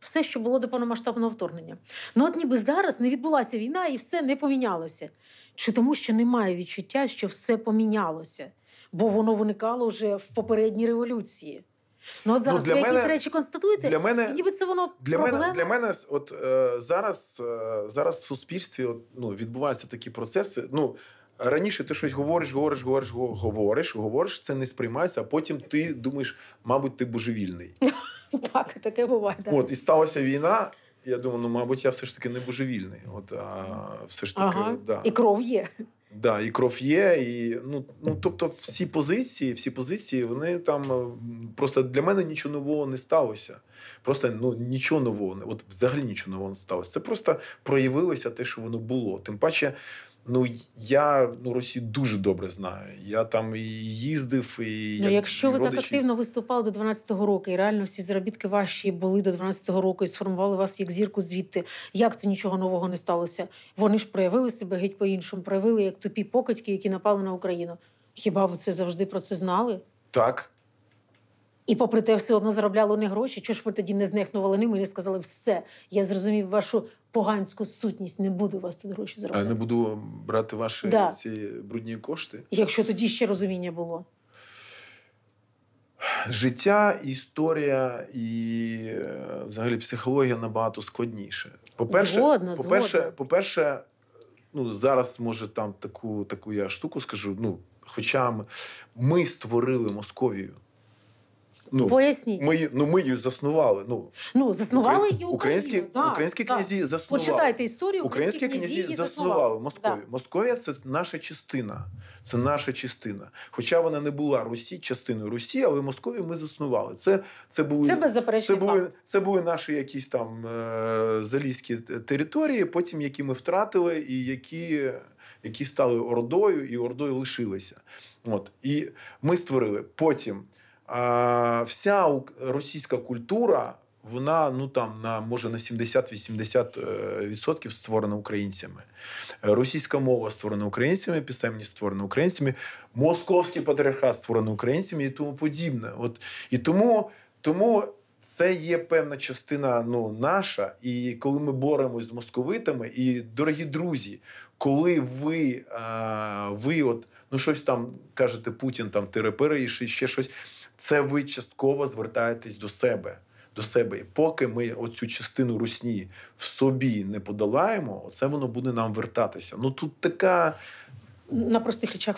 Все, що було до повномасштабного вторгнення. Ну, от ніби зараз не відбулася війна і все не помінялося. Чи тому, що немає відчуття, що все помінялося, бо воно виникало вже в попередній революції. Ну от ну, зараз ну, ви мене, якісь речі констатуєте, для мене, ніби це воно для мене для мене, от е, зараз е, зараз в суспільстві от, ну, відбуваються такі процеси. Ну раніше ти щось говориш, говориш, говориш, говориш, говориш, це не сприймається, а потім ти думаєш, мабуть, ти божевільний. Так, таке буває. От і сталася війна. Я думаю, ну мабуть, я все ж таки не божевільний. От а, все ж таки, да. і кров є. Да, і кров є, і ну ну тобто, всі позиції, всі позиції, вони там е, просто для мене нічого нового не сталося. Просто ну нічого нового от взагалі нічого нового не сталося. Це просто проявилося те, що воно було. Тим паче, Ну я ну Росію дуже добре знаю. Я там і їздив, і ну, як, якщо і ви родичі... так активно виступали до 12-го року, і реально всі заробітки ваші були до 12-го року і сформували вас як зірку звідти. Як це нічого нового не сталося? Вони ж проявили себе геть по-іншому, проявили як тупі покидьки, які напали на Україну. Хіба ви це завжди про це знали? Так. І, попри те, все одно заробляли не гроші. Чого ж ви тоді не знехнували ними і не сказали все? Я зрозумів вашу поганську сутність. Не буду вас тут гроші заробляти. А не буду брати ваші да. ці брудні кошти. Якщо тоді ще розуміння було. Життя, історія і е, взагалі психологія набагато складніше. По-перше, згодна, по-перше, згодна. по-перше, ну зараз може там таку таку я штуку скажу. Ну, хоча ми, ми створили Московію. Ну, Поясніть. Ми ну ми її заснували. Ну ну заснували її українські Україну, так, українські так. князі заснували. Почитайте історію. Українські князі її заснували Московію. Да. Московія це наша частина. Це наша частина. Хоча вона не була Русі, частиною Русі, але Московію ми заснували. Це це були це це були, Це були наші якісь там е, залізькі території, потім які ми втратили, і які. Які стали ордою, і ордою лишилися. От і ми створили потім. А вся російська культура, вона ну там на може на 70-80% е, створена українцями. Російська мова створена українцями, пісемні створена українцями, московський патріархат створений українцями і тому подібне. От і тому, тому. Це є певна частина ну, наша, і коли ми боремось з московитами, і дорогі друзі, коли ви а, е, ви от ну щось там кажете Путін, там тире і ще щось це ви частково звертаєтесь до себе. До себе, і поки ми оцю частину русні в собі не подолаємо, це воно буде нам вертатися. Ну тут така на простих речах.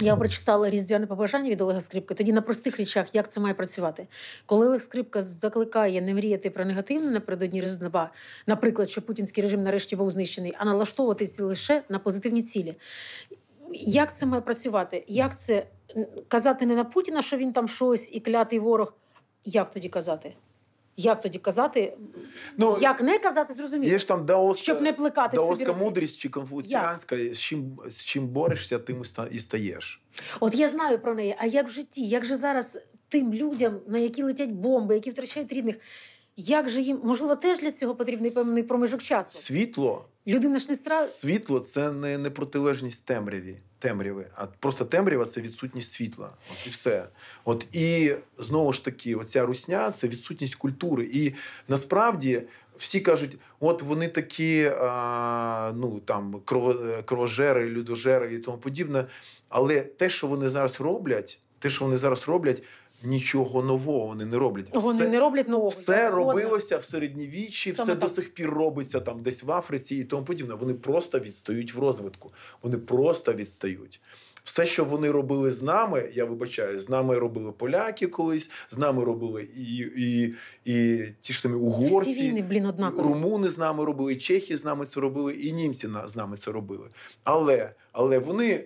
Я прочитала різдвяне побажання від Олега Скрипки. Тоді на простих речах, як це має працювати, коли Олег Скрипка закликає не мріяти про негативне напередодні Різдва, наприклад, що путінський режим нарешті був знищений, а налаштовуватись лише на позитивні цілі. Як це має працювати? Як це казати не на Путіна, що він там щось і клятий ворог? Як тоді казати? Як тоді казати? Ну, Як не казати, зрозуміло, є ж там даоска, щоб не плекати даоска мудрість чи конфуціанська, з чим з чим борешся, тим і стаєш. От я знаю про неї, а як в житті, як же зараз тим людям, на які летять бомби, які втрачають рідних, як же їм можливо теж для цього потрібний певний проміжок часу? Світло людина ж не стра... Світло це не не протилежність темряві, темряви, а просто темрява це відсутність світла. От і все. От і знову ж таки, оця русня це відсутність культури. І насправді всі кажуть, от вони такі, а, ну там кровожери, людожери і тому подібне. Але те, що вони зараз роблять, те, що вони зараз роблять нічого нового вони не роблять. Вони все, не роблять нового. Все робилося в середньовіччі, все так. до сих пір робиться там десь в Африці і тому подібне. Вони просто відстають в розвитку. Вони просто відстають. Все, що вони робили з нами, я вибачаю, з нами робили поляки колись, з нами робили і і, і ті ж самі угорці, Всі війни, блін, однаково. румуни з нами робили, чехи з нами це робили, і німці на з нами це робили. Але, Але вони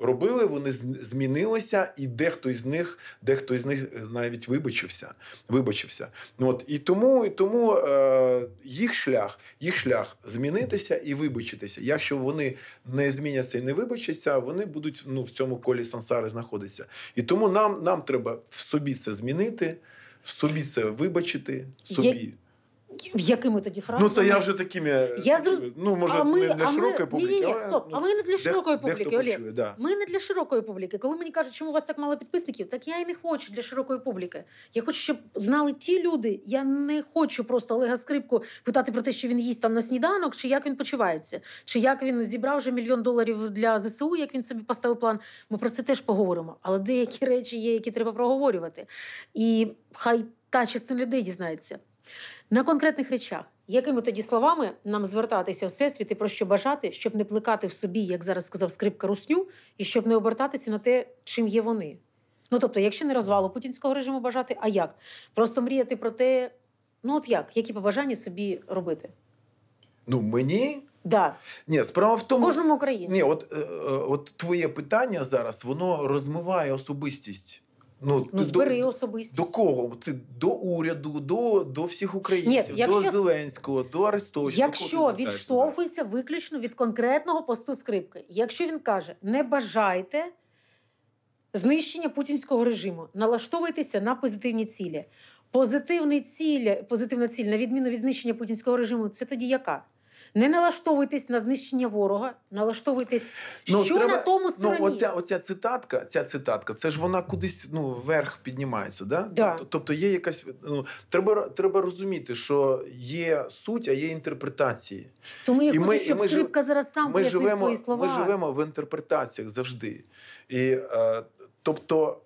робили, вони змінилися, і дехто із них, дехто із них е, навіть вибачився. Вибачився. Ну, от і тому, і тому е, їх шлях, їх шлях змінитися і вибачитися. Якщо вони не зміняться і не вибачаться, вони будуть ну в цьому колі сансари знаходитися. І тому нам, нам треба в собі це змінити. в Собі це вибачити, собі якими тоді ну, фразами? Ну, це я вже такими. Я зру... Ну, може, а ми, не для а широкої ми... публіки. Ні, ні, ні, стоп. Ну, а ми не для широкої де, публіки, Олег. Да. Ми не для широкої публіки. Коли мені кажуть, чому у вас так мало підписників, так я і не хочу для широкої публіки. Я хочу, щоб знали ті люди. Я не хочу просто Олега Скрипку питати про те, що він їсть там на сніданок, чи як він почувається, чи як він зібрав вже мільйон доларів для ЗСУ, як він собі поставив план. Ми про це теж поговоримо. Але деякі речі є, які треба проговорювати. І хай та частина людей дізнається на конкретних речах, якими тоді словами нам звертатися всесвіт і про що бажати, щоб не плекати в собі, як зараз сказав скрипка русню, і щоб не обертатися на те, чим є вони. Ну тобто, якщо не розвалу путінського режиму бажати, а як? Просто мріяти про те, ну от як, які побажання собі робити? Ну мені. Да. Ні, справа в тому кожному українцю. Ні, от, е, е, от твоє питання зараз воно розмиває особистість Ну, ну збери до, особистість. до кого? Ти до уряду, до до всіх українців, Ні, якщо, до Зеленського, до Арестовича. Якщо відштовхується виключно від конкретного посту скрипки, якщо він каже, не бажайте знищення путінського режиму, налаштовуйтеся на позитивні цілі. Позитивний ціль, позитивна ціль, на відміну від знищення путінського режиму, це тоді яка? Не налаштовуйтесь на знищення ворога, налаштовуйтесь, ну, що треба, на тому ну, стороні. Ну, Оця оця цитатка, ця цитатка, це ж вона кудись ну, вверх піднімається. Да? да. Тобто є якась. Ну, Треба треба розуміти, що є суть, а є інтерпретації. Тому я і хочу, ми, щоб скрипка зараз сам ми живемо, свої слова. Ми живемо в інтерпретаціях завжди. І, е, Тобто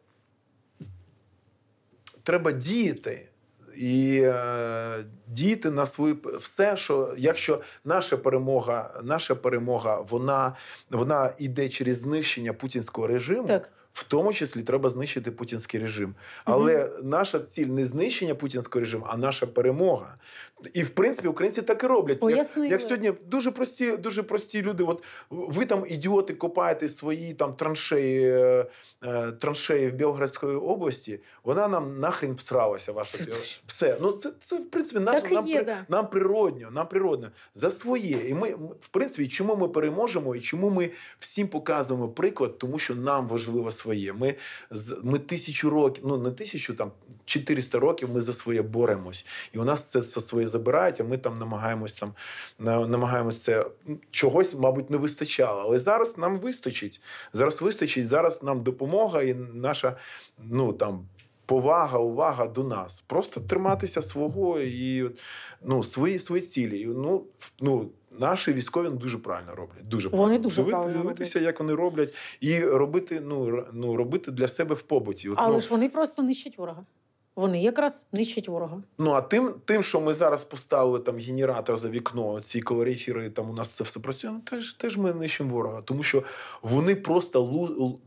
треба діяти і е, діяти на свою все, що якщо наша перемога, наша перемога, вона вона йде через знищення путінського режиму. Так. В тому числі треба знищити путінський режим, але mm наша ціль не знищення путінського режиму, а наша перемога. І в принципі українці так і роблять. Як як сьогодні дуже прості, дуже прості люди. От ви там ідіоти копаєте свої там траншеї е, е траншеї в Білградської області. Вона нам нахрін всралася. Ваша все. Ну це це в принципі наш так нам, є, при, да. нам природньо, нам природньо за своє. І ми в принципі, чому ми переможемо і чому ми всім показуємо приклад, тому що нам важливо своє. Ми ми тисячу років, ну не тисячу там 400 років ми за своє боремось, і у нас це за своє забирають. А ми там намагаємось там намагаємось це чогось, мабуть, не вистачало. Але зараз нам вистачить. Зараз вистачить. Зараз нам допомога, і наша ну там. Повага, увага до нас, просто триматися свого і ну свої свої цілі. І, ну ну наші військові дуже правильно роблять. Дуже вони правильно. дуже Дивити, правильно дивитися, роблять. як вони роблять, і робити. Ну ну робити для себе в побуті. От, Але ну, ж вони просто нищать ворога вони якраз нищать ворога. Ну а тим, тим, що ми зараз поставили там генератор за вікно, ці калоріфіри, там у нас це все працює. Ну теж теж ми нищимо ворога, тому що вони просто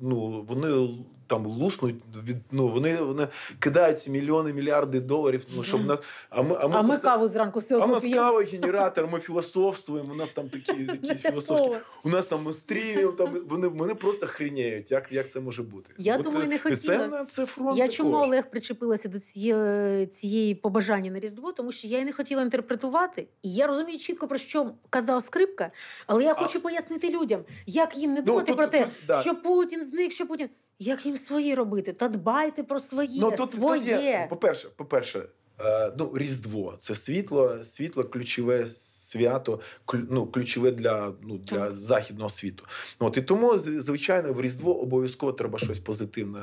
ну, вони там луснуть від ну вони вони кидають мільйони, мільярди доларів. Ну щоб нас а ми а ми, а ми каву зранку все одно А у нас кава генератор. Ми філософствуємо. У нас там такі якісь філософські. У нас там стрімів. Там вони вони просто хріняють. Як як це може бути? Я От, думаю, е, не хотіла. Це, це фронт. Я також. чому Олег причепилася до цієї цієї побажання на різдво, тому що я і не хотіла інтерпретувати. І я розумію чітко про що казав скрипка, але я хочу а... пояснити людям, як їм не думати ну, тут, про те, тут, да. що Путін зник, що Путін. Як їм свої робити? Та дбайте про свої, ну, тут, своє. Тут є, ну, По-перше, по-перше, е, ну, Різдво це світло, світло ключове свято ну, ключове для ну для західного світу. От і тому звичайно в різдво обов'язково треба щось позитивне,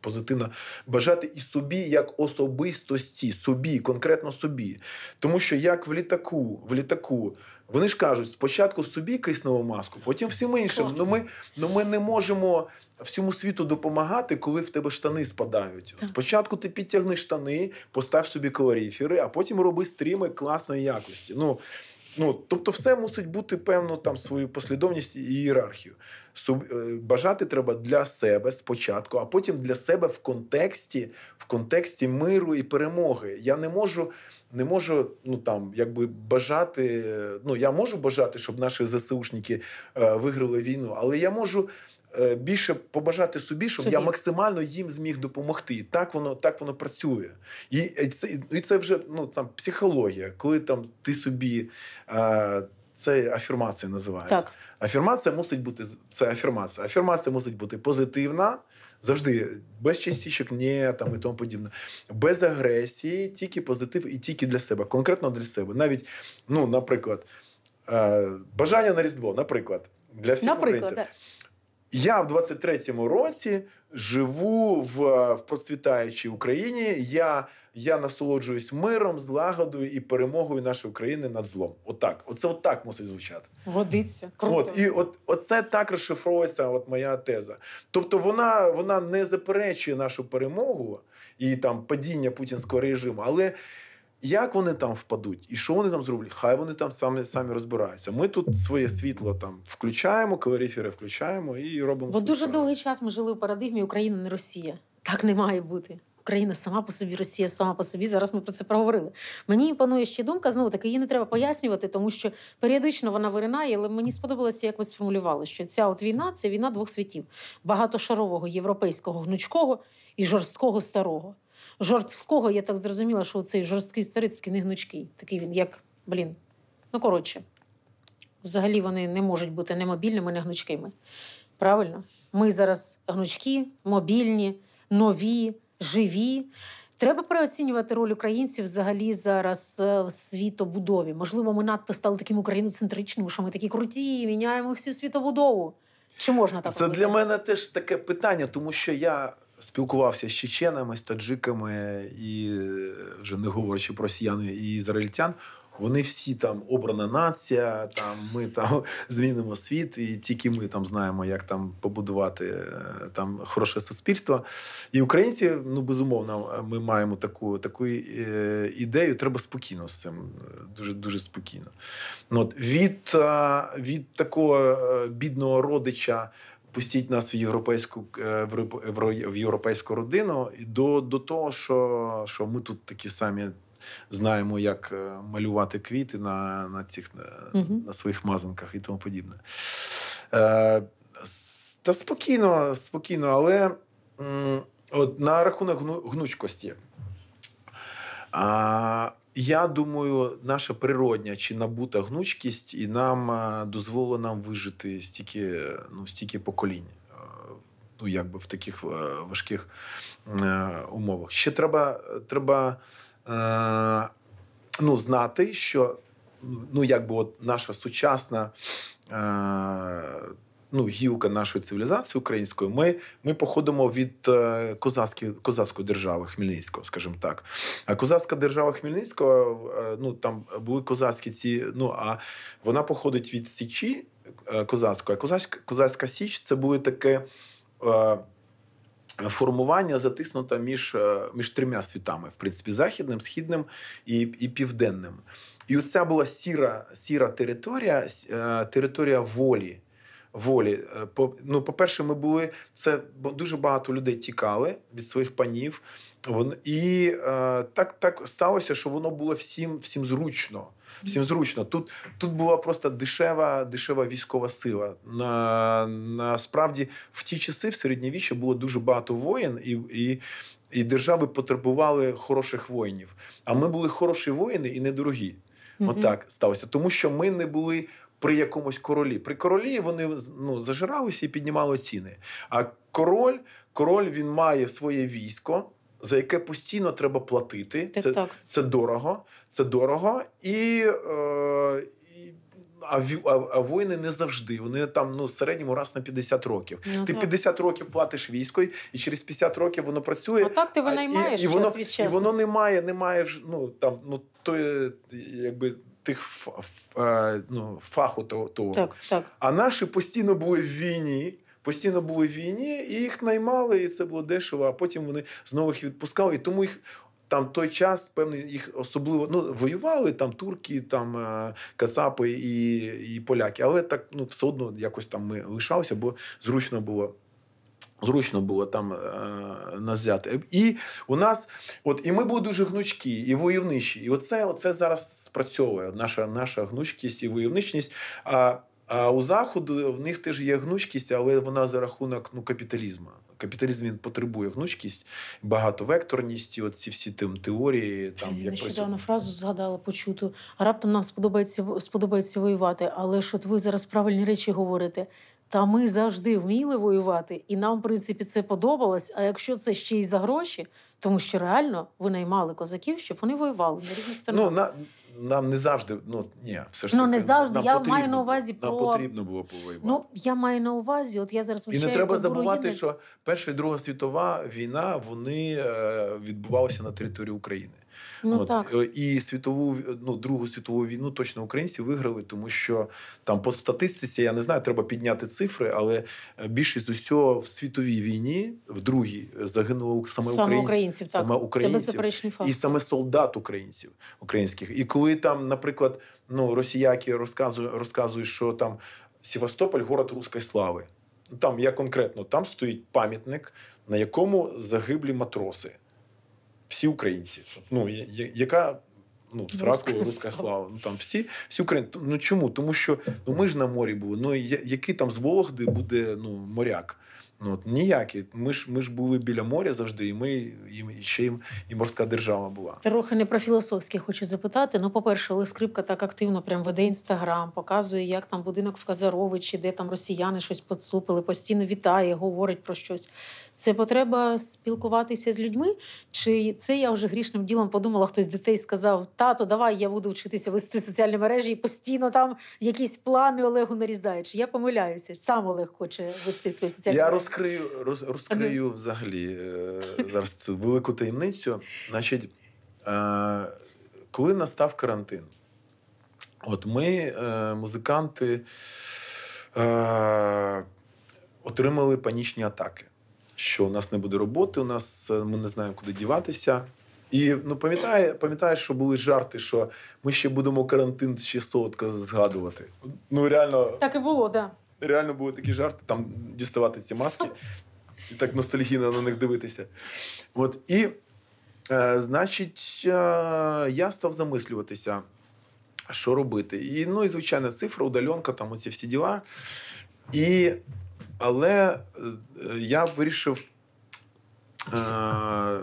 позитивне бажати і собі як особистості, собі, конкретно собі, тому що як в літаку, в літаку. Вони ж кажуть, спочатку собі кисневу маску, потім всім іншим. Ну ми ну ми не можемо всьому світу допомагати, коли в тебе штани спадають. Спочатку ти підтягни штани, постав собі калоріфери, а потім роби стріми класної якості. Ну Ну, Тобто, все мусить бути певно там свою послідовність і ієрархію. Е, бажати треба для себе спочатку, а потім для себе в контексті в контексті миру і перемоги. Я не можу не можу ну там якби бажати. Е, ну я можу бажати, щоб наші ЗСУшники е, виграли війну, але я можу. Е, більше побажати собі, щоб собі. я максимально їм зміг допомогти. Так воно так воно працює. І, це і це вже ну там психологія, коли там ти собі. Е, це афірмація називається. Так. Афірмація мусить бути це афірмація. Афірмація мусить бути позитивна, завжди без частичок, ні там і тому подібне, без агресії, тільки позитив і тільки для себе, конкретно для себе. Навіть, ну, наприклад, е, бажання на Різдво, наприклад, для всіх. Наприклад, українців. Я в 23-му році живу в, в процвітаючій Україні. Я я насолоджуюсь миром, злагодою і перемогою нашої України над злом. Отак, оце отак мусить звучати. Водиться круто. От, і от оце так розшифровується. От моя теза. Тобто, вона вона не заперечує нашу перемогу і там падіння путінського режиму, але як вони там впадуть і що вони там зроблять? Хай вони там самі самі розбираються. Ми тут своє світло там включаємо, калоріфери включаємо і робимо. Бо дуже справи. довгий час ми жили у парадигмі Україна не Росія. Так не має бути. Україна сама по собі, Росія сама по собі. Зараз ми про це проговорили. Мені панує ще думка. Знову таки її не треба пояснювати, тому що періодично вона виринає. Але мені сподобалося, як ви сформулювали, що ця от війна це війна двох світів: багатошарового європейського гнучкого і жорсткого старого жорсткого, я так зрозуміла, що цей жорсткий старець не гнучкий, Такий він, як блін. Ну, коротше, взагалі вони не можуть бути не мобільними, не гнучкими. Правильно? Ми зараз гнучкі, мобільні, нові, живі. Треба переоцінювати роль українців взагалі зараз е, в світобудові. Можливо, ми надто стали таким україноцентричними, що ми такі круті, міняємо всю світобудову. Чи можна так? Це робити? для мене теж таке питання, тому що я спілкувався з чеченами, з таджиками і вже не говорячи про росіян і ізраїльтян. Вони всі там обрана нація, там ми там змінимо світ, і тільки ми там знаємо, як там побудувати е, там хороше суспільство. І українці, ну безумовно, ми маємо таку таку е, ідею. Треба спокійно з цим, дуже дуже спокійно. Ну, от від, е, від такого бідного родича впустіть нас в європейську е, в європейську родину до до того, що що ми тут такі самі знаємо, як е, малювати квіти на на цих угу. на своїх мазанках і тому подібне. Е, Та спокійно, спокійно, але от на рахунок гну, гнучкості. А, я думаю, наша природня чи набута гнучкість, і нам е, дозволила нам вижити стільки ну стільки поколінь, е, ну якби в таких е, важких умовах. Ще треба треба ну, знати, що ну якби от наша сучасна ну, гілка нашої цивілізації української, ми ми походимо від е, козацькі, козацької держави Хмельницького, скажімо так. А козацька держава Хмельницького, е, ну там були козацькі ці, ну а вона походить від Січі е, козацької. А козацька, козацька Січ це були таке. Формування затиснуто між між трьома світами, в принципі, західним, східним і і південним. І оця була сіра сіра територія, територія волі, волі. Е, по Ну, по-перше, ми були це дуже багато людей тікали від своїх панів. і е, так так сталося, що воно було всім всім зручно. Всім зручно. Тут тут була просто дешева дешева військова сила. На, Насправді, в ті часи в середньовіччі було дуже багато воїн і. і і держави потребували хороших воїнів. А ми були хороші воїни і недорогі. Mm-hmm. Отак сталося. Тому що ми не були при якомусь королі. При королі вони ну, зажиралися і піднімали ціни. А король, король він має своє військо. За яке постійно треба платити, це це дорого, це дорого, і е, і, а, а воїни не завжди. Вони там ну в середньому раз на 50 років. Ну, ти так. 50 років платиш військо, і через 50 років воно працює. А ну, так ти винаймаєш і, і воно час від часу. і воно не має, не має ну там ну то якби тих е, ну, фаху того. Так, так. А наші постійно були в війні. Постійно були в війні, і їх наймали, і це було дешево. А потім вони знову їх відпускали. І тому їх там той час певний їх особливо ну воювали там турки, там е, кацапи і і поляки. Але так ну все одно якось там ми лишалися, бо зручно було. Зручно було там е, нас І у нас, от і ми були дуже гнучкі, і войовничі. І оце оце зараз спрацьовує наша наша гнучкість і войовничність. А а у заходу в них теж є гнучкість, але вона за рахунок ну капіталізму. Капіталізм він потребує гнучкість, багатовекторність, і оці всі тим теорії. Там як нещодавно фразу згадала почуту. Раптом нам сподобається сподобається воювати. Але ж от ви зараз правильні речі говорите. Та ми завжди вміли воювати, і нам, в принципі, це подобалось. А якщо це ще й за гроші, тому що реально ви наймали козаків, щоб вони воювали на різні ну, сторони. Ну, на... Нам не завжди, ну ні, все ж ну, не завжди. Нам я потрібно, маю на увазі про потрібно було повоювати. Ну я маю на увазі. От я зараз і не треба забувати, руїни. що Перша і Друга світова війна вони е, відбувалися на території України. Ну, От. так. Е, і світову ну, Другу світову війну точно українці виграли, тому що там по статистиці, я не знаю, треба підняти цифри, але е, більшість усього в світовій війні, в другій, е, загинуло саме, саме українців. українців так. Саме українців Це І саме солдат українців українських. І коли там, наприклад, ну росіяки розказують, розказують, що там Севастополь город руської слави. Там я конкретно там стоїть пам'ятник, на якому загиблі матроси всі українці. Ну, яка ну, Сраку, руська слава. Ну там всі всі українці. Ну чому? Тому що ну ми ж на морі були. Ну які там з Вологди буде ну моряк? Ну от ніякі. Ми ж ми ж були біля моря завжди, і ми і ще їм, і морська держава була. Трохи не про філософське хочу запитати. Ну, по-перше, але скрипка так активно прям веде інстаграм, показує, як там будинок в Казаровичі, де там росіяни щось поцупили, постійно вітає, говорить про щось. Це потреба спілкуватися з людьми? Чи це я вже грішним ділом подумала? Хтось з дітей сказав: тато, давай я буду вчитися вести соціальні мережі і постійно там якісь плани Олегу нарізаєш. Я помиляюся, сам Олег хоче вести свої соціальні я мережі розкрию роз, розкрию взагалі е, зараз цю велику таємницю. Значить, е, коли настав карантин, от ми, е, музиканти, отримали панічні атаки, що у нас не буде роботи, у нас ми не знаємо, куди діватися. І ну пам'ятає, пам'ятаєш, що були жарти, що ми ще будемо карантин ще солодко згадувати. Ну реально так і було, да реально були такі жарти, там діставати ці маски і так ностальгійно на них дивитися. От і, е, значить, е, я став замислюватися, що робити. І, Ну і звичайно, цифра, удаленка, там оці всі діла. І, Але е, я вирішив. Е,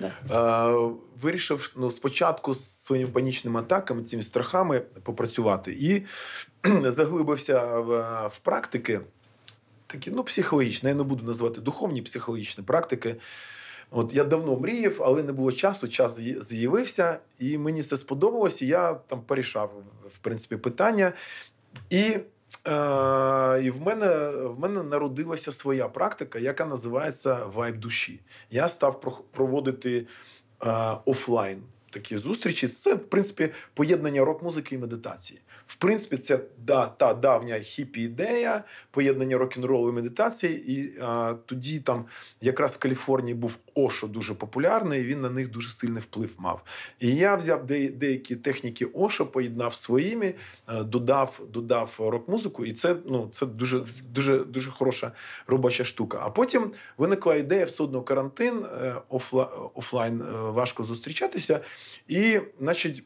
Yeah. Uh, е, вирішив ну, спочатку з своїми панічними атаками, цими страхами попрацювати і заглибився в, в практики. Такі ну, психологічні, я не буду називати духовні психологічні практики. От Я давно мріяв, але не було часу, час з'явився, і мені це сподобалось, і я там порішав в принципі, питання. І е, і в мене в мене народилася своя практика, яка називається вайб душі. Я став проводити Е, офлайн такі зустрічі, це в принципі поєднання рок-музики і медитації. В принципі, це да, та давня хіпі ідея, поєднання рок-н-ролу і медитації. І а, тоді там якраз в Каліфорнії був Ошо дуже популярний, і він на них дуже сильний вплив мав. І я взяв де, деякі техніки Ошо, поєднав своїми, е, додав додав рок-музику, і це ну це дуже дуже дуже хороша робоча штука. А потім виникла ідея в судно карантин е, офла, офлайн е, важко зустрічатися. І, значить,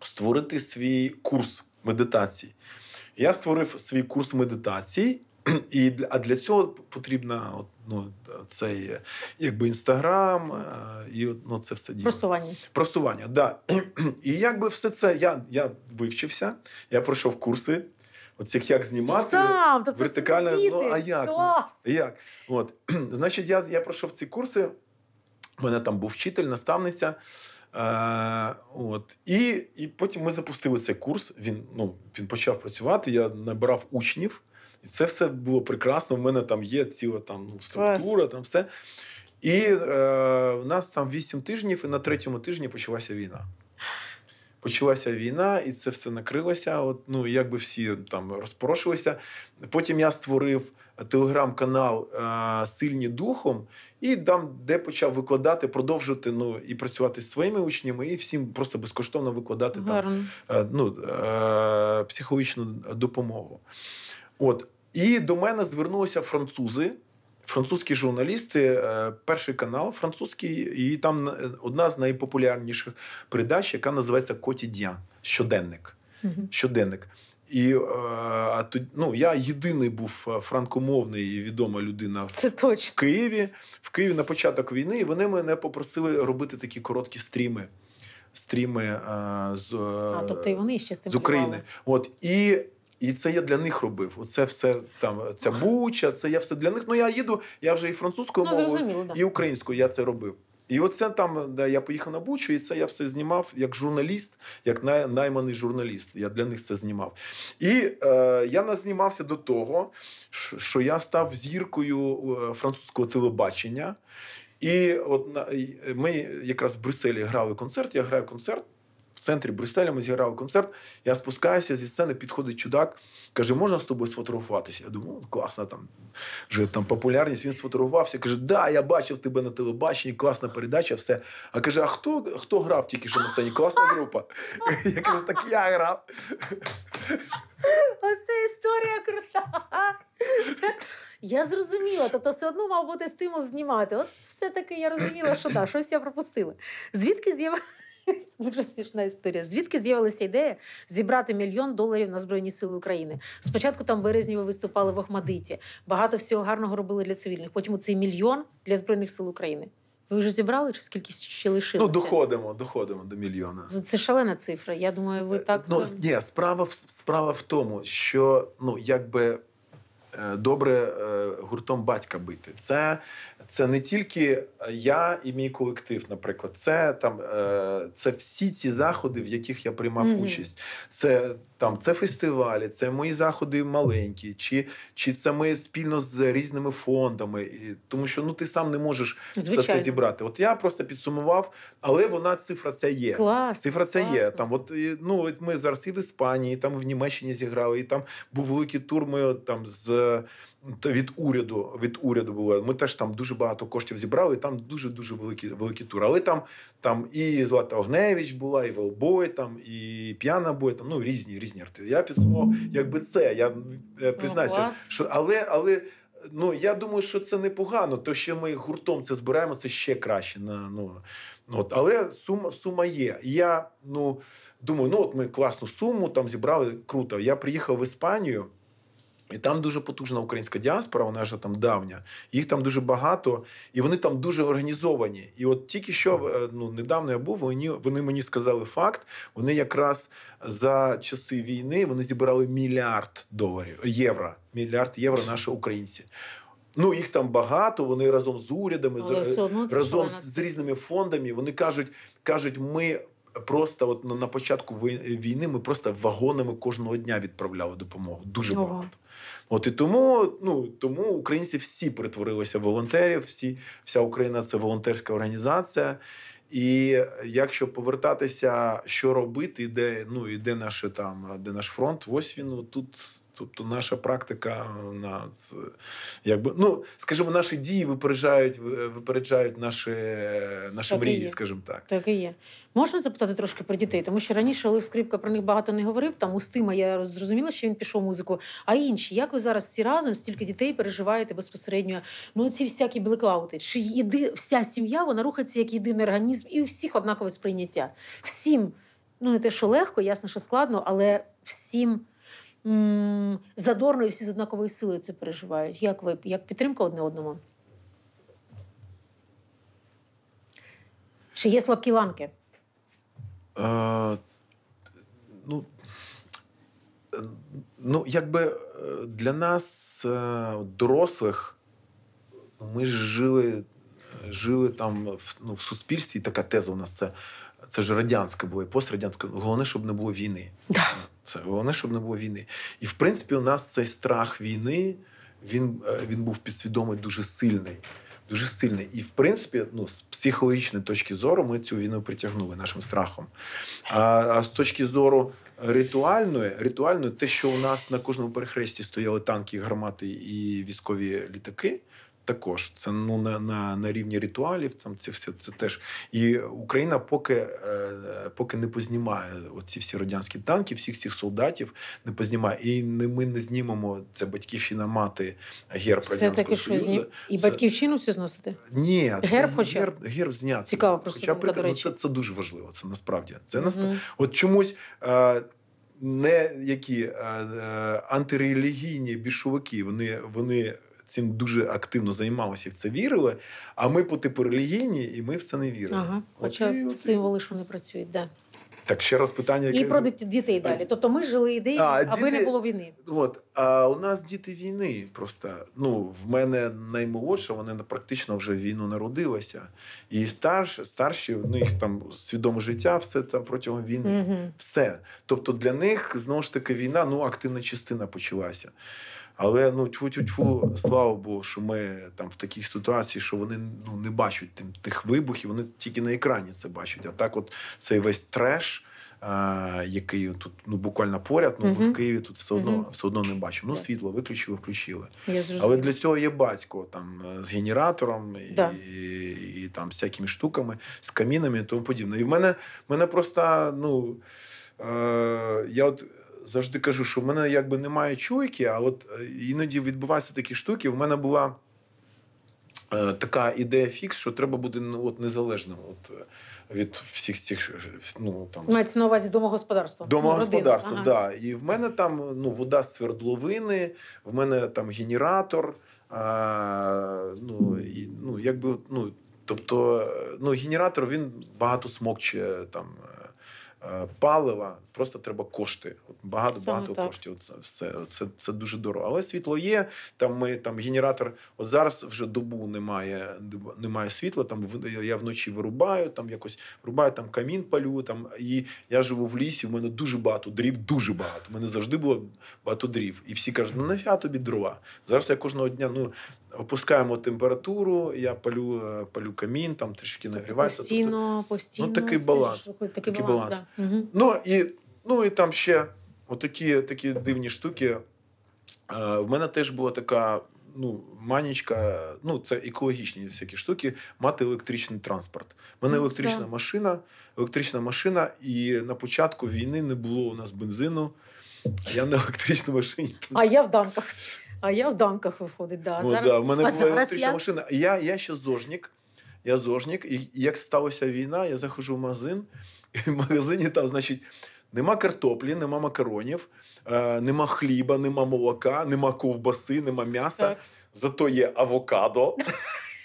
створити свій курс медитації. Я створив свій курс медитації, і для, а для цього потрібна ну, цей якби інстаграм, е, і ну, це все діло. Просування. Просування, да. І якби все це я я вивчився, я пройшов курси. От як, як знімати Сам, тобто вертикально, це ну а як? Клас. Ну, як? От. Значить, я я пройшов ці курси. в мене там був вчитель, наставниця. Е, от. І і потім ми запустили цей курс. Він ну, він почав працювати, я набирав учнів, і це все було прекрасно. У мене там є ціла там ну, структура, там все. І е, в нас там 8 тижнів, і на третьому тижні почалася війна. Почалася війна, і це все накрилося. От, Ну якби всі там розпорошилися. Потім я створив е, телеграм-канал е, Сильні Духом, і там, де почав викладати, продовжувати ну і працювати з своїми учнями, і всім просто безкоштовно викладати Гарно. там е, ну, е, психологічну допомогу. От і до мене звернулися французи. Французькі журналісти, е, перший канал французький, і там одна з найпопулярніших передач, яка називається Котідіан щоденник. Щоденник. І е, а, ну, я єдиний був е, франкомовний і відома людина Це точно. в Києві. В Києві на початок війни і вони мене попросили робити такі короткі стріми. Стріми а, е, з а, тобто і вони ще з України. От і. І це я для них робив. Оце все там ця буча, це я все для них. Ну я їду. Я вже і французькою ну, мовою, і українською я це робив. І оце там, де я поїхав на Бучу, і це я все знімав як журналіст, як най- найманий журналіст. Я для них це знімав. І е, я назнімався до того, що я став зіркою е, французького телебачення. І от ми якраз в Брюсселі грали концерт, я граю концерт в центрі Брюсселя ми зіграли концерт. Я спускаюся зі сцени, підходить чудак, каже, можна з тобою сфотографуватися? Я думаю, класна там вже там популярність. Він сфотографувався. Каже, да, я бачив тебе на телебаченні, класна передача, все. А каже: А хто хто грав тільки що на сцені? Класна група. Я кажу, так я грав. Оце історія крута. Я зрозуміла, тобто все одно мав бути стимул знімати. От все-таки я розуміла, що да, щось я пропустила. Звідки з'явилася? Це дуже смішна історія. Звідки з'явилася ідея зібрати мільйон доларів на збройні сили України? Спочатку там березні ви виступали в Охмадиті. Багато всього гарного робили для цивільних. Потім цей мільйон для збройних сил України. Ви вже зібрали чи скільки ще лишилося? Ну, доходимо, доходимо до мільйона. Ну, це шалена цифра. Я думаю, ви е, так. Ну е, ні, справа справа в тому, що ну якби Е, добре е, гуртом батька бити. Це це не тільки я і мій колектив, наприклад, це там е, це всі ці заходи, в яких я приймав mm -hmm. участь. Це там це фестивалі, це мої заходи маленькі, чи чи це ми спільно з різними фондами, і, тому що ну ти сам не можеш Звичайно. це зібрати. От я просто підсумував, але вона цифра ця є. Клас, цифра ця класно. є. Там, от ну от ми зараз і в Іспанії, і там в Німеччині зіграли, і там був великий тур. Ми там з. Е, від уряду від уряду було. Ми теж там дуже багато коштів зібрали. І там дуже дуже великі великі тури. Але там там і Злата Огневич була, і Велбой, там і П'яна Бой, там ну різні різні артисти. Я підсумував, якби це. Я ну, признаюся, ну, що але але. Ну я думаю, що це непогано. То що ми гуртом це збираємо, це ще краще. На ну, ну от але сума сума є. Я ну думаю, ну от ми класну суму там зібрали круто. Я приїхав в Іспанію. І там дуже потужна українська діаспора, вона ж там давня. Їх там дуже багато, і вони там дуже організовані. І от тільки що е, ну недавно я був, вони вони мені сказали факт. Вони якраз за часи війни вони зібрали мільярд доларів євро. Мільярд євро наші українці. Ну їх там багато. Вони разом з урядами, Але з, все, ну, разом з різними фондами. Вони кажуть, кажуть, ми просто от на початку війни ми просто вагонами кожного дня відправляли допомогу. Дуже Ого. Ну, багато. От і тому ну тому українці всі перетворилися в волонтерів. Всі вся Україна це волонтерська організація. І якщо повертатися, що робити, і де ну і де наше там, де наш фронт, ось він тут Тобто наша практика на якби ну скажімо, наші дії випереджають випереджають наші наші так мрії, скажімо так. Так і є. Можна запитати трошки про дітей, тому що раніше Олег Скрипка про них багато не говорив. Там у Стима я зрозуміла, що він пішов музику. А інші, як ви зараз всі разом стільки дітей переживаєте безпосередньо? Ну ці всякі блекаути, чи єди вся сім'я вона рухається як єдиний організм, і у всіх однакове сприйняття. Всім, ну не те, що легко, ясно, що складно, але всім задорно і всі з однаковою силою це переживають. Як ви як підтримка одне одному? Чи є слабкі ланки? Е, ну, ну, якби е, для нас, е, дорослих, ми ж жили жили там в, ну, в суспільстві, і така теза у нас це це ж радянське було і пострадянське. Головне, щоб не було війни. Да. Це головне, щоб не було війни. І в принципі, у нас цей страх війни він е, він був підсвідомий дуже сильний. Дуже сильний. І в принципі, ну, з психологічної точки зору, ми цю війну притягнули нашим страхом. А, а з точки зору ритуальної, ритуальної, те, що у нас на кожному перехресті стояли танки, гармати і військові літаки також це ну на на, на рівні ритуалів. Там це все це теж і Україна поки е, поки не познімає оці всі радянські танки, всіх цих солдатів не познімає. І не ми не знімемо це батьківщина мати герб все таки, Союзу. Знім... і це... батьківщину всі зносити. Ні, це герб хоча герб, герб зняти. Цікаво просто хоча, при... до Ну, це, це дуже важливо. Це насправді це угу. насправді. От чомусь. Е, не які а, е, а, е, антирелігійні більшовики, вони вони цим дуже активно займалися і в це вірили. А ми по типу релігійні, і ми в це не вірили. Ага, Хоча от от... символи що вони працюють, да. Так, ще раз питання яке... і про дітей е, далі. А, тобто ми жили ідеєю, аби діти... не було війни. От а у нас діти війни просто. Ну в мене наймолодша, вона практично вже війну народилася, і старш, старші в них там свідоме життя, все це протягом війни. Угу. Все, тобто для них знову ж таки війна, ну активна частина почалася. Але ну тьфу-тьфу-тьфу, слава Богу, що ми там в такій ситуації, що вони ну не бачать тим тих вибухів, вони тільки на екрані це бачать. А так, от цей весь треш, е, який тут ну буквально поряд, ну угу. в Києві тут все одно угу. все одно не бачимо. Ну світло виключили, включили. Але для цього є батько там е, з генератором да. і, і, і там всякими штуками, з камінами і тому подібне. І в мене в мене просто ну е, я от завжди кажу, що в мене якби немає чуйки, а от е, іноді відбуваються такі штуки. У мене була е, така ідея фікс, що треба буде ну, от, незалежним от, е, від всіх цих е, ну, там... Мається на увазі домогосподарства. Домогосподарство, так. Ага. Да. І в мене там ну, вода з свердловини, в мене там генератор. А, ну, і, ну, якби, ну, Тобто ну, генератор він багато смокче там. Е, палива, просто треба кошти. Багато Саме багато так. коштів. Це все це це дуже дорого. Але світло є. Там ми там генератор. От зараз вже добу немає немає світла. Там я вночі вирубаю, там якось вирубаю, там камін палю. Там і я живу в лісі. У мене дуже багато дрів, дуже багато. У мене завжди було багато дрів. І всі кажуть, ну нафіга тобі дрова. Зараз я кожного дня ну Опускаємо температуру, я палю е, палю камін, там трішки тобто нагрівається. Тобто постійно, постійно. Ну, такий баланс. Виходить, такий, такий баланс. баланс. Да. Угу. Ну і ну і там ще отакі такі дивні штуки. Е, в мене теж була така ну, манічка, ну це екологічні всякі штуки, мати електричний транспорт. У мене ну, електрична машина, електрична машина, і на початку війни не було у нас бензину. А я на електричній машині. А я в дамках. А я в дамках виходить. Да. Ну, зараз, да. В мене була електрична я... машина. Я я ще зожнік. Я зожнік. і як сталася війна, я заходжу в магазин, і в магазині там, значить, нема картоплі, нема макаронів, е, нема хліба, нема молока, нема ковбаси, нема м'яса. Так. Зато є авокадо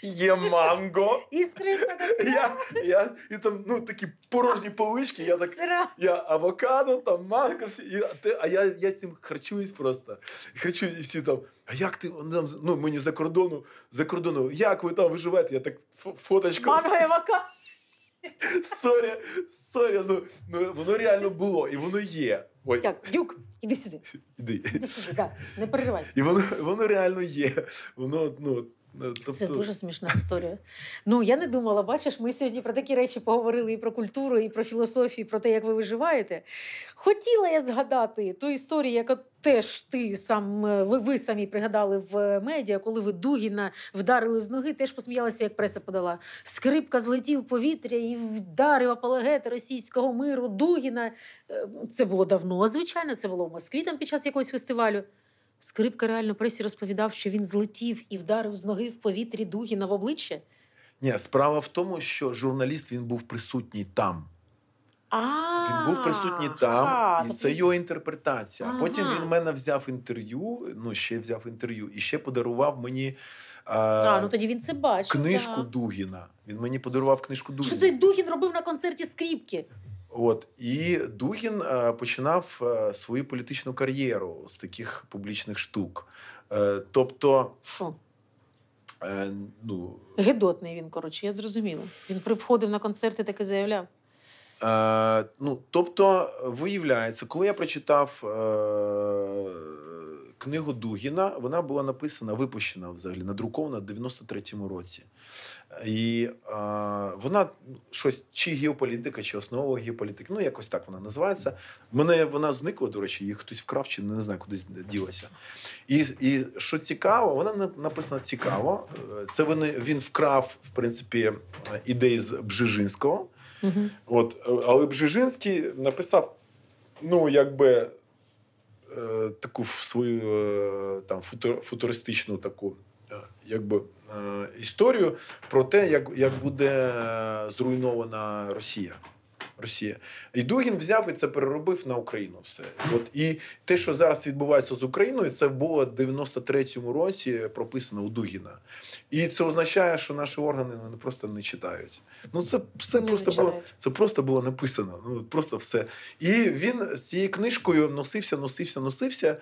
є манго. Іскринка така. Я, я, і там ну, такі порожні полички, я так я авокадо, там манго, і, а я, я цим харчуюсь просто. Харчуюсь і всі там. А як ти ну, ну мені за кордону, за кордону, як ви там виживаєте? Я так фоточка. Манго і авокадо. Сорі, сорі, ну, ну воно реально було, і воно є. Ой. Так, дюк, іди сюди. Іди. Іди сюди, так, не переживай. І воно воно реально є. Воно ну, Ну, тобто... Це дуже смішна історія. Ну я не думала, бачиш, ми сьогодні про такі речі поговорили і про культуру, і про філософію, і про те, як ви виживаєте. Хотіла я згадати ту історію, яку теж ти сам е, ви, ви самі пригадали в е, медіа, коли ви Дугіна вдарили з ноги, теж посміялася, як преса подала. Скрипка злетів повітря і вдарив апологети російського миру Дугіна. Е, це було давно, звичайно, це було в Москві там під час якогось фестивалю. Скрипка реально пресі розповідав, що він злетів і вдарив з ноги в повітрі Дугіна в обличчя? Ні, справа в тому, що журналіст він був присутній там. Він був присутній там, і тобто це його інтерпретація. а Потім він мене взяв інтерв'ю, ну ще взяв інтерв'ю, і ще подарував мені е- а, ну тоді він це бачив, книжку да. Дугіна. Він мені подарував книжку Дугіна. Що той Дугін робив на концерті скріпки? От і Дугін е, починав е, свою політичну кар'єру з таких публічних штук. Е, тобто, Фу. ну гидотний він коротше, я зрозуміла. Він приходив на концерти, так і заявляв. ну тобто, виявляється, коли я прочитав книгу Дугіна. Вона була написана, випущена взагалі, надрукована в 93-му році. І е, вона ну, щось чи геополітика, чи основа геополітики. Ну, якось так вона називається. Мене вона зникла, до речі, її хтось вкрав, чи не знаю, кудись ділася. І і що цікаво, вона написана цікаво. Це вони, він вкрав, в принципі, ідеї з Бжижинського. Угу. От, Але Бжижинський написав. Ну, якби Е, таку свою е, там футуристичну таку е, якби історію про те, як, як буде зруйнована Росія. Росія. І Дугін взяв і це переробив на Україну. Все от і те, що зараз відбувається з Україною, це було в 93-му році прописано у Дугіна, і це означає, що наші органи не просто не читаються. Ну це все просто було це просто було написано. Ну просто все. І він з цією книжкою носився, носився, носився.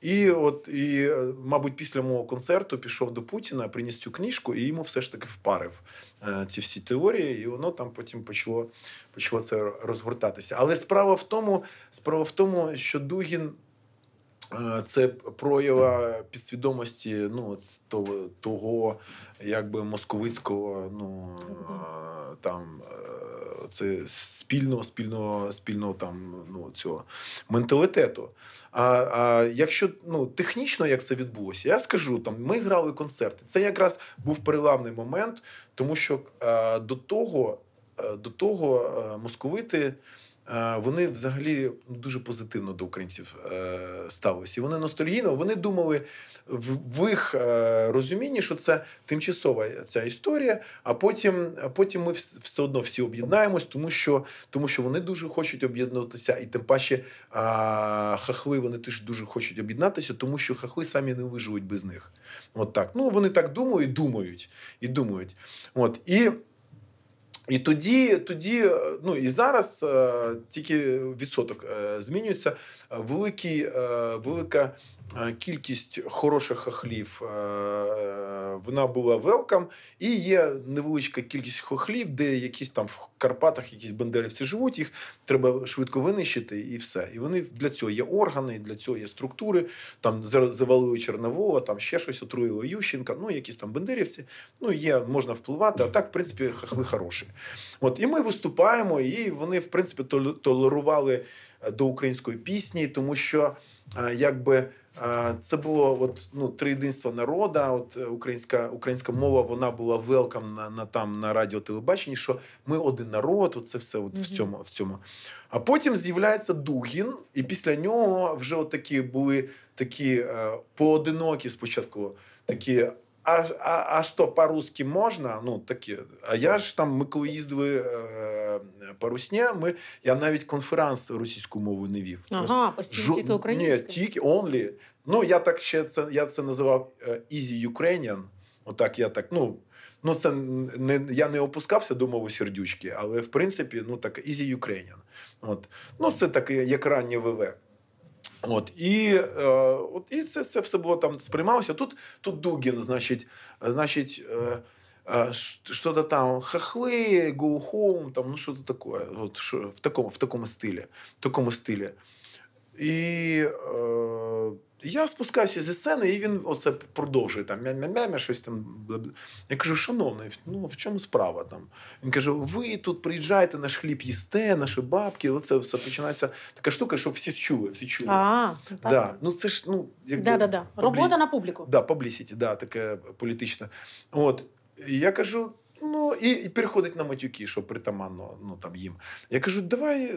І от і, е, мабуть, після мого концерту пішов до Путіна, приніс цю книжку, і йому все ж таки впарив. Е, ці всі теорії, і воно там потім почало почало це розгортатися. Але справа в тому, справа в тому, що Дугін. Е, це проява підсвідомості ну, того, якби московицького ну, е, там, е, це спільного спільного спільного там, ну, цього менталітету. А а якщо ну, технічно як це відбулося, я скажу, там, ми грали концерти. Це якраз був переламний момент, тому що а, до того, а, до того а, московити. Е, вони взагалі ну, дуже позитивно до українців е, ставилися. Вони ностальгійно вони думали в їх е, розумінні, що це тимчасова ця історія. А потім потім ми все одно всі об'єднаємось, тому що тому що вони дуже хочуть об'єднатися, і тим паче хахли вони теж дуже хочуть об'єднатися, тому що хахли самі не виживуть без них. От так. Ну вони так думають, думають і думають. От і. І тоді, тоді, ну і зараз е, тільки відсоток е, змінюється. Е, великий велика Е, кількість хороших хохлів е, вона була велкам, і є невеличка кількість хохлів, де якісь там в Карпатах якісь бандерівці живуть. Їх треба швидко винищити, і все. І вони для цього є органи, для цього є структури. Там завалили Черновола, там ще щось отруїли Ющенка. Ну якісь там бандерівці. Ну є, можна впливати. А так, в принципі, хохли хороші. От і ми виступаємо, і вони, в принципі, толерували е, до української пісні, тому що якби. Це було от, ну, триєдинство народа. От е, Українська українська мова вона була велкам на на там на радіотелебаченні, що ми один народ, от це все от в цьому. в цьому. А потім з'являється Дугін, і після нього вже от такі були такі е, поодинокі спочатку такі а, а, а что, по-русски можно? Ну, такі. А я ж там, ми коли їздили е, по Русні, ми, я навіть конференц російську мову не вів. Ага, постійно жо... тільки українською? Ні, тільки, only. Ну, я так ще це, я це називав е, Easy Ukrainian. Отак я так, ну, ну це не, я не опускався до мови сердючки, але, в принципі, ну, так, Easy Ukrainian. От. Ну, це таке, як раннє ВВ. От і е, от і це це все було там сприймалося. Тут тут Дугін, значить, значить, е, е що-то там хахли, go home, там ну що то таке. От що в такому в такому стилі, в такому стилі. І е, я спускаюся зі сцени, і він оце продовжує там мя-мя-мя, щось там. Я кажу, шановний, ну в чому справа там? Він каже: ви тут приїжджаєте, наш хліб їсте, наші бабки. Оце все починається така штука, що всі чули, всі чули. А, так. Да. Ну це ж ну якби, да, да, да. робота публі... на публіку. Да, публісіті, да, таке політичне. От я кажу. Ну, і і переходить на матюки, що притаманно ну, там їм. Я кажу, давай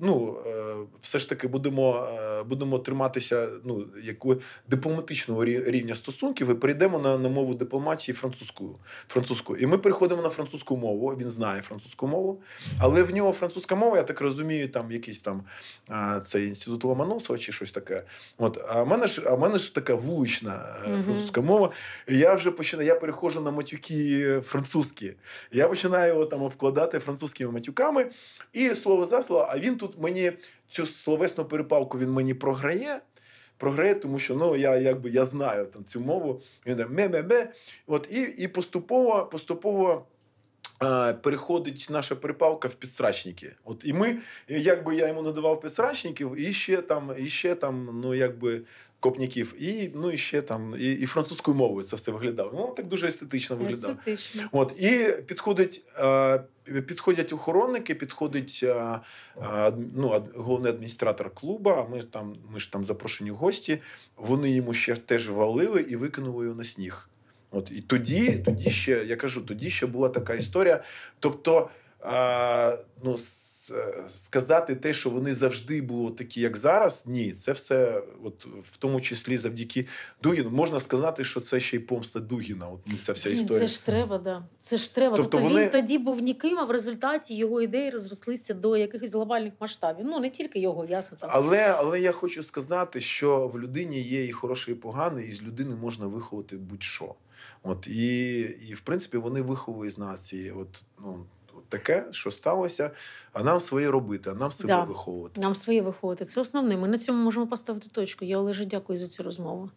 ну, е, все ж таки будемо е, будемо триматися ну, яку, дипломатичного рівня стосунків і перейдемо на на мову дипломатії французькою, французьку. І ми переходимо на французьку мову. Він знає французьку мову, але в нього французька мова, я так розумію, там якийсь там цей інститут Ломоносова чи щось таке. От, А в мене ж а в мене ж така вулична е, французька мова. І я вже починаю, я перехожу на матюки французькі. Я починаю його там обкладати французькими матюками. І слово за слово, а він тут мені цю словесну перепалку він мені програє. Програє, тому що ну я якби я знаю там цю мову. Він ме-ме-ме. От і і поступово поступово. Переходить наша припалка в підсрачники. От і ми, якби я йому надавав підсрачників, і ще там, і ще там, ну якби копняків, і ну і ще там, і і французькою мовою це все виглядало. Ну так дуже естетично виглядало. Естетично. От і підходить, підходять охоронники, підходить ну, головний адміністратор клуба. Ми там, ми ж там запрошені в гості. Вони йому ще теж валили і викинули його на сніг. От і тоді, тоді ще я кажу, тоді ще була така історія. Тобто, а, ну сказати те, що вони завжди були такі, як зараз, ні, це все, от в тому числі завдяки Дугіну. Можна сказати, що це ще й помста Дугіна. От ну, ця вся історія. Це ж треба, да. Це ж треба. Тобто, тобто вони... він тоді був ніким, а в результаті його ідеї розрослися до якихось глобальних масштабів. Ну не тільки його, ясно так. Але але я хочу сказати, що в людині є і хороше, і погане, і з людини можна виховати будь-що. От і, і в принципі, вони виховують з нації. От ну. Таке, що сталося, а нам своє робити, а нам себе да. виховувати. Нам своє виховувати. Це основне. Ми на цьому можемо поставити точку. Я Олеже дякую за цю розмову.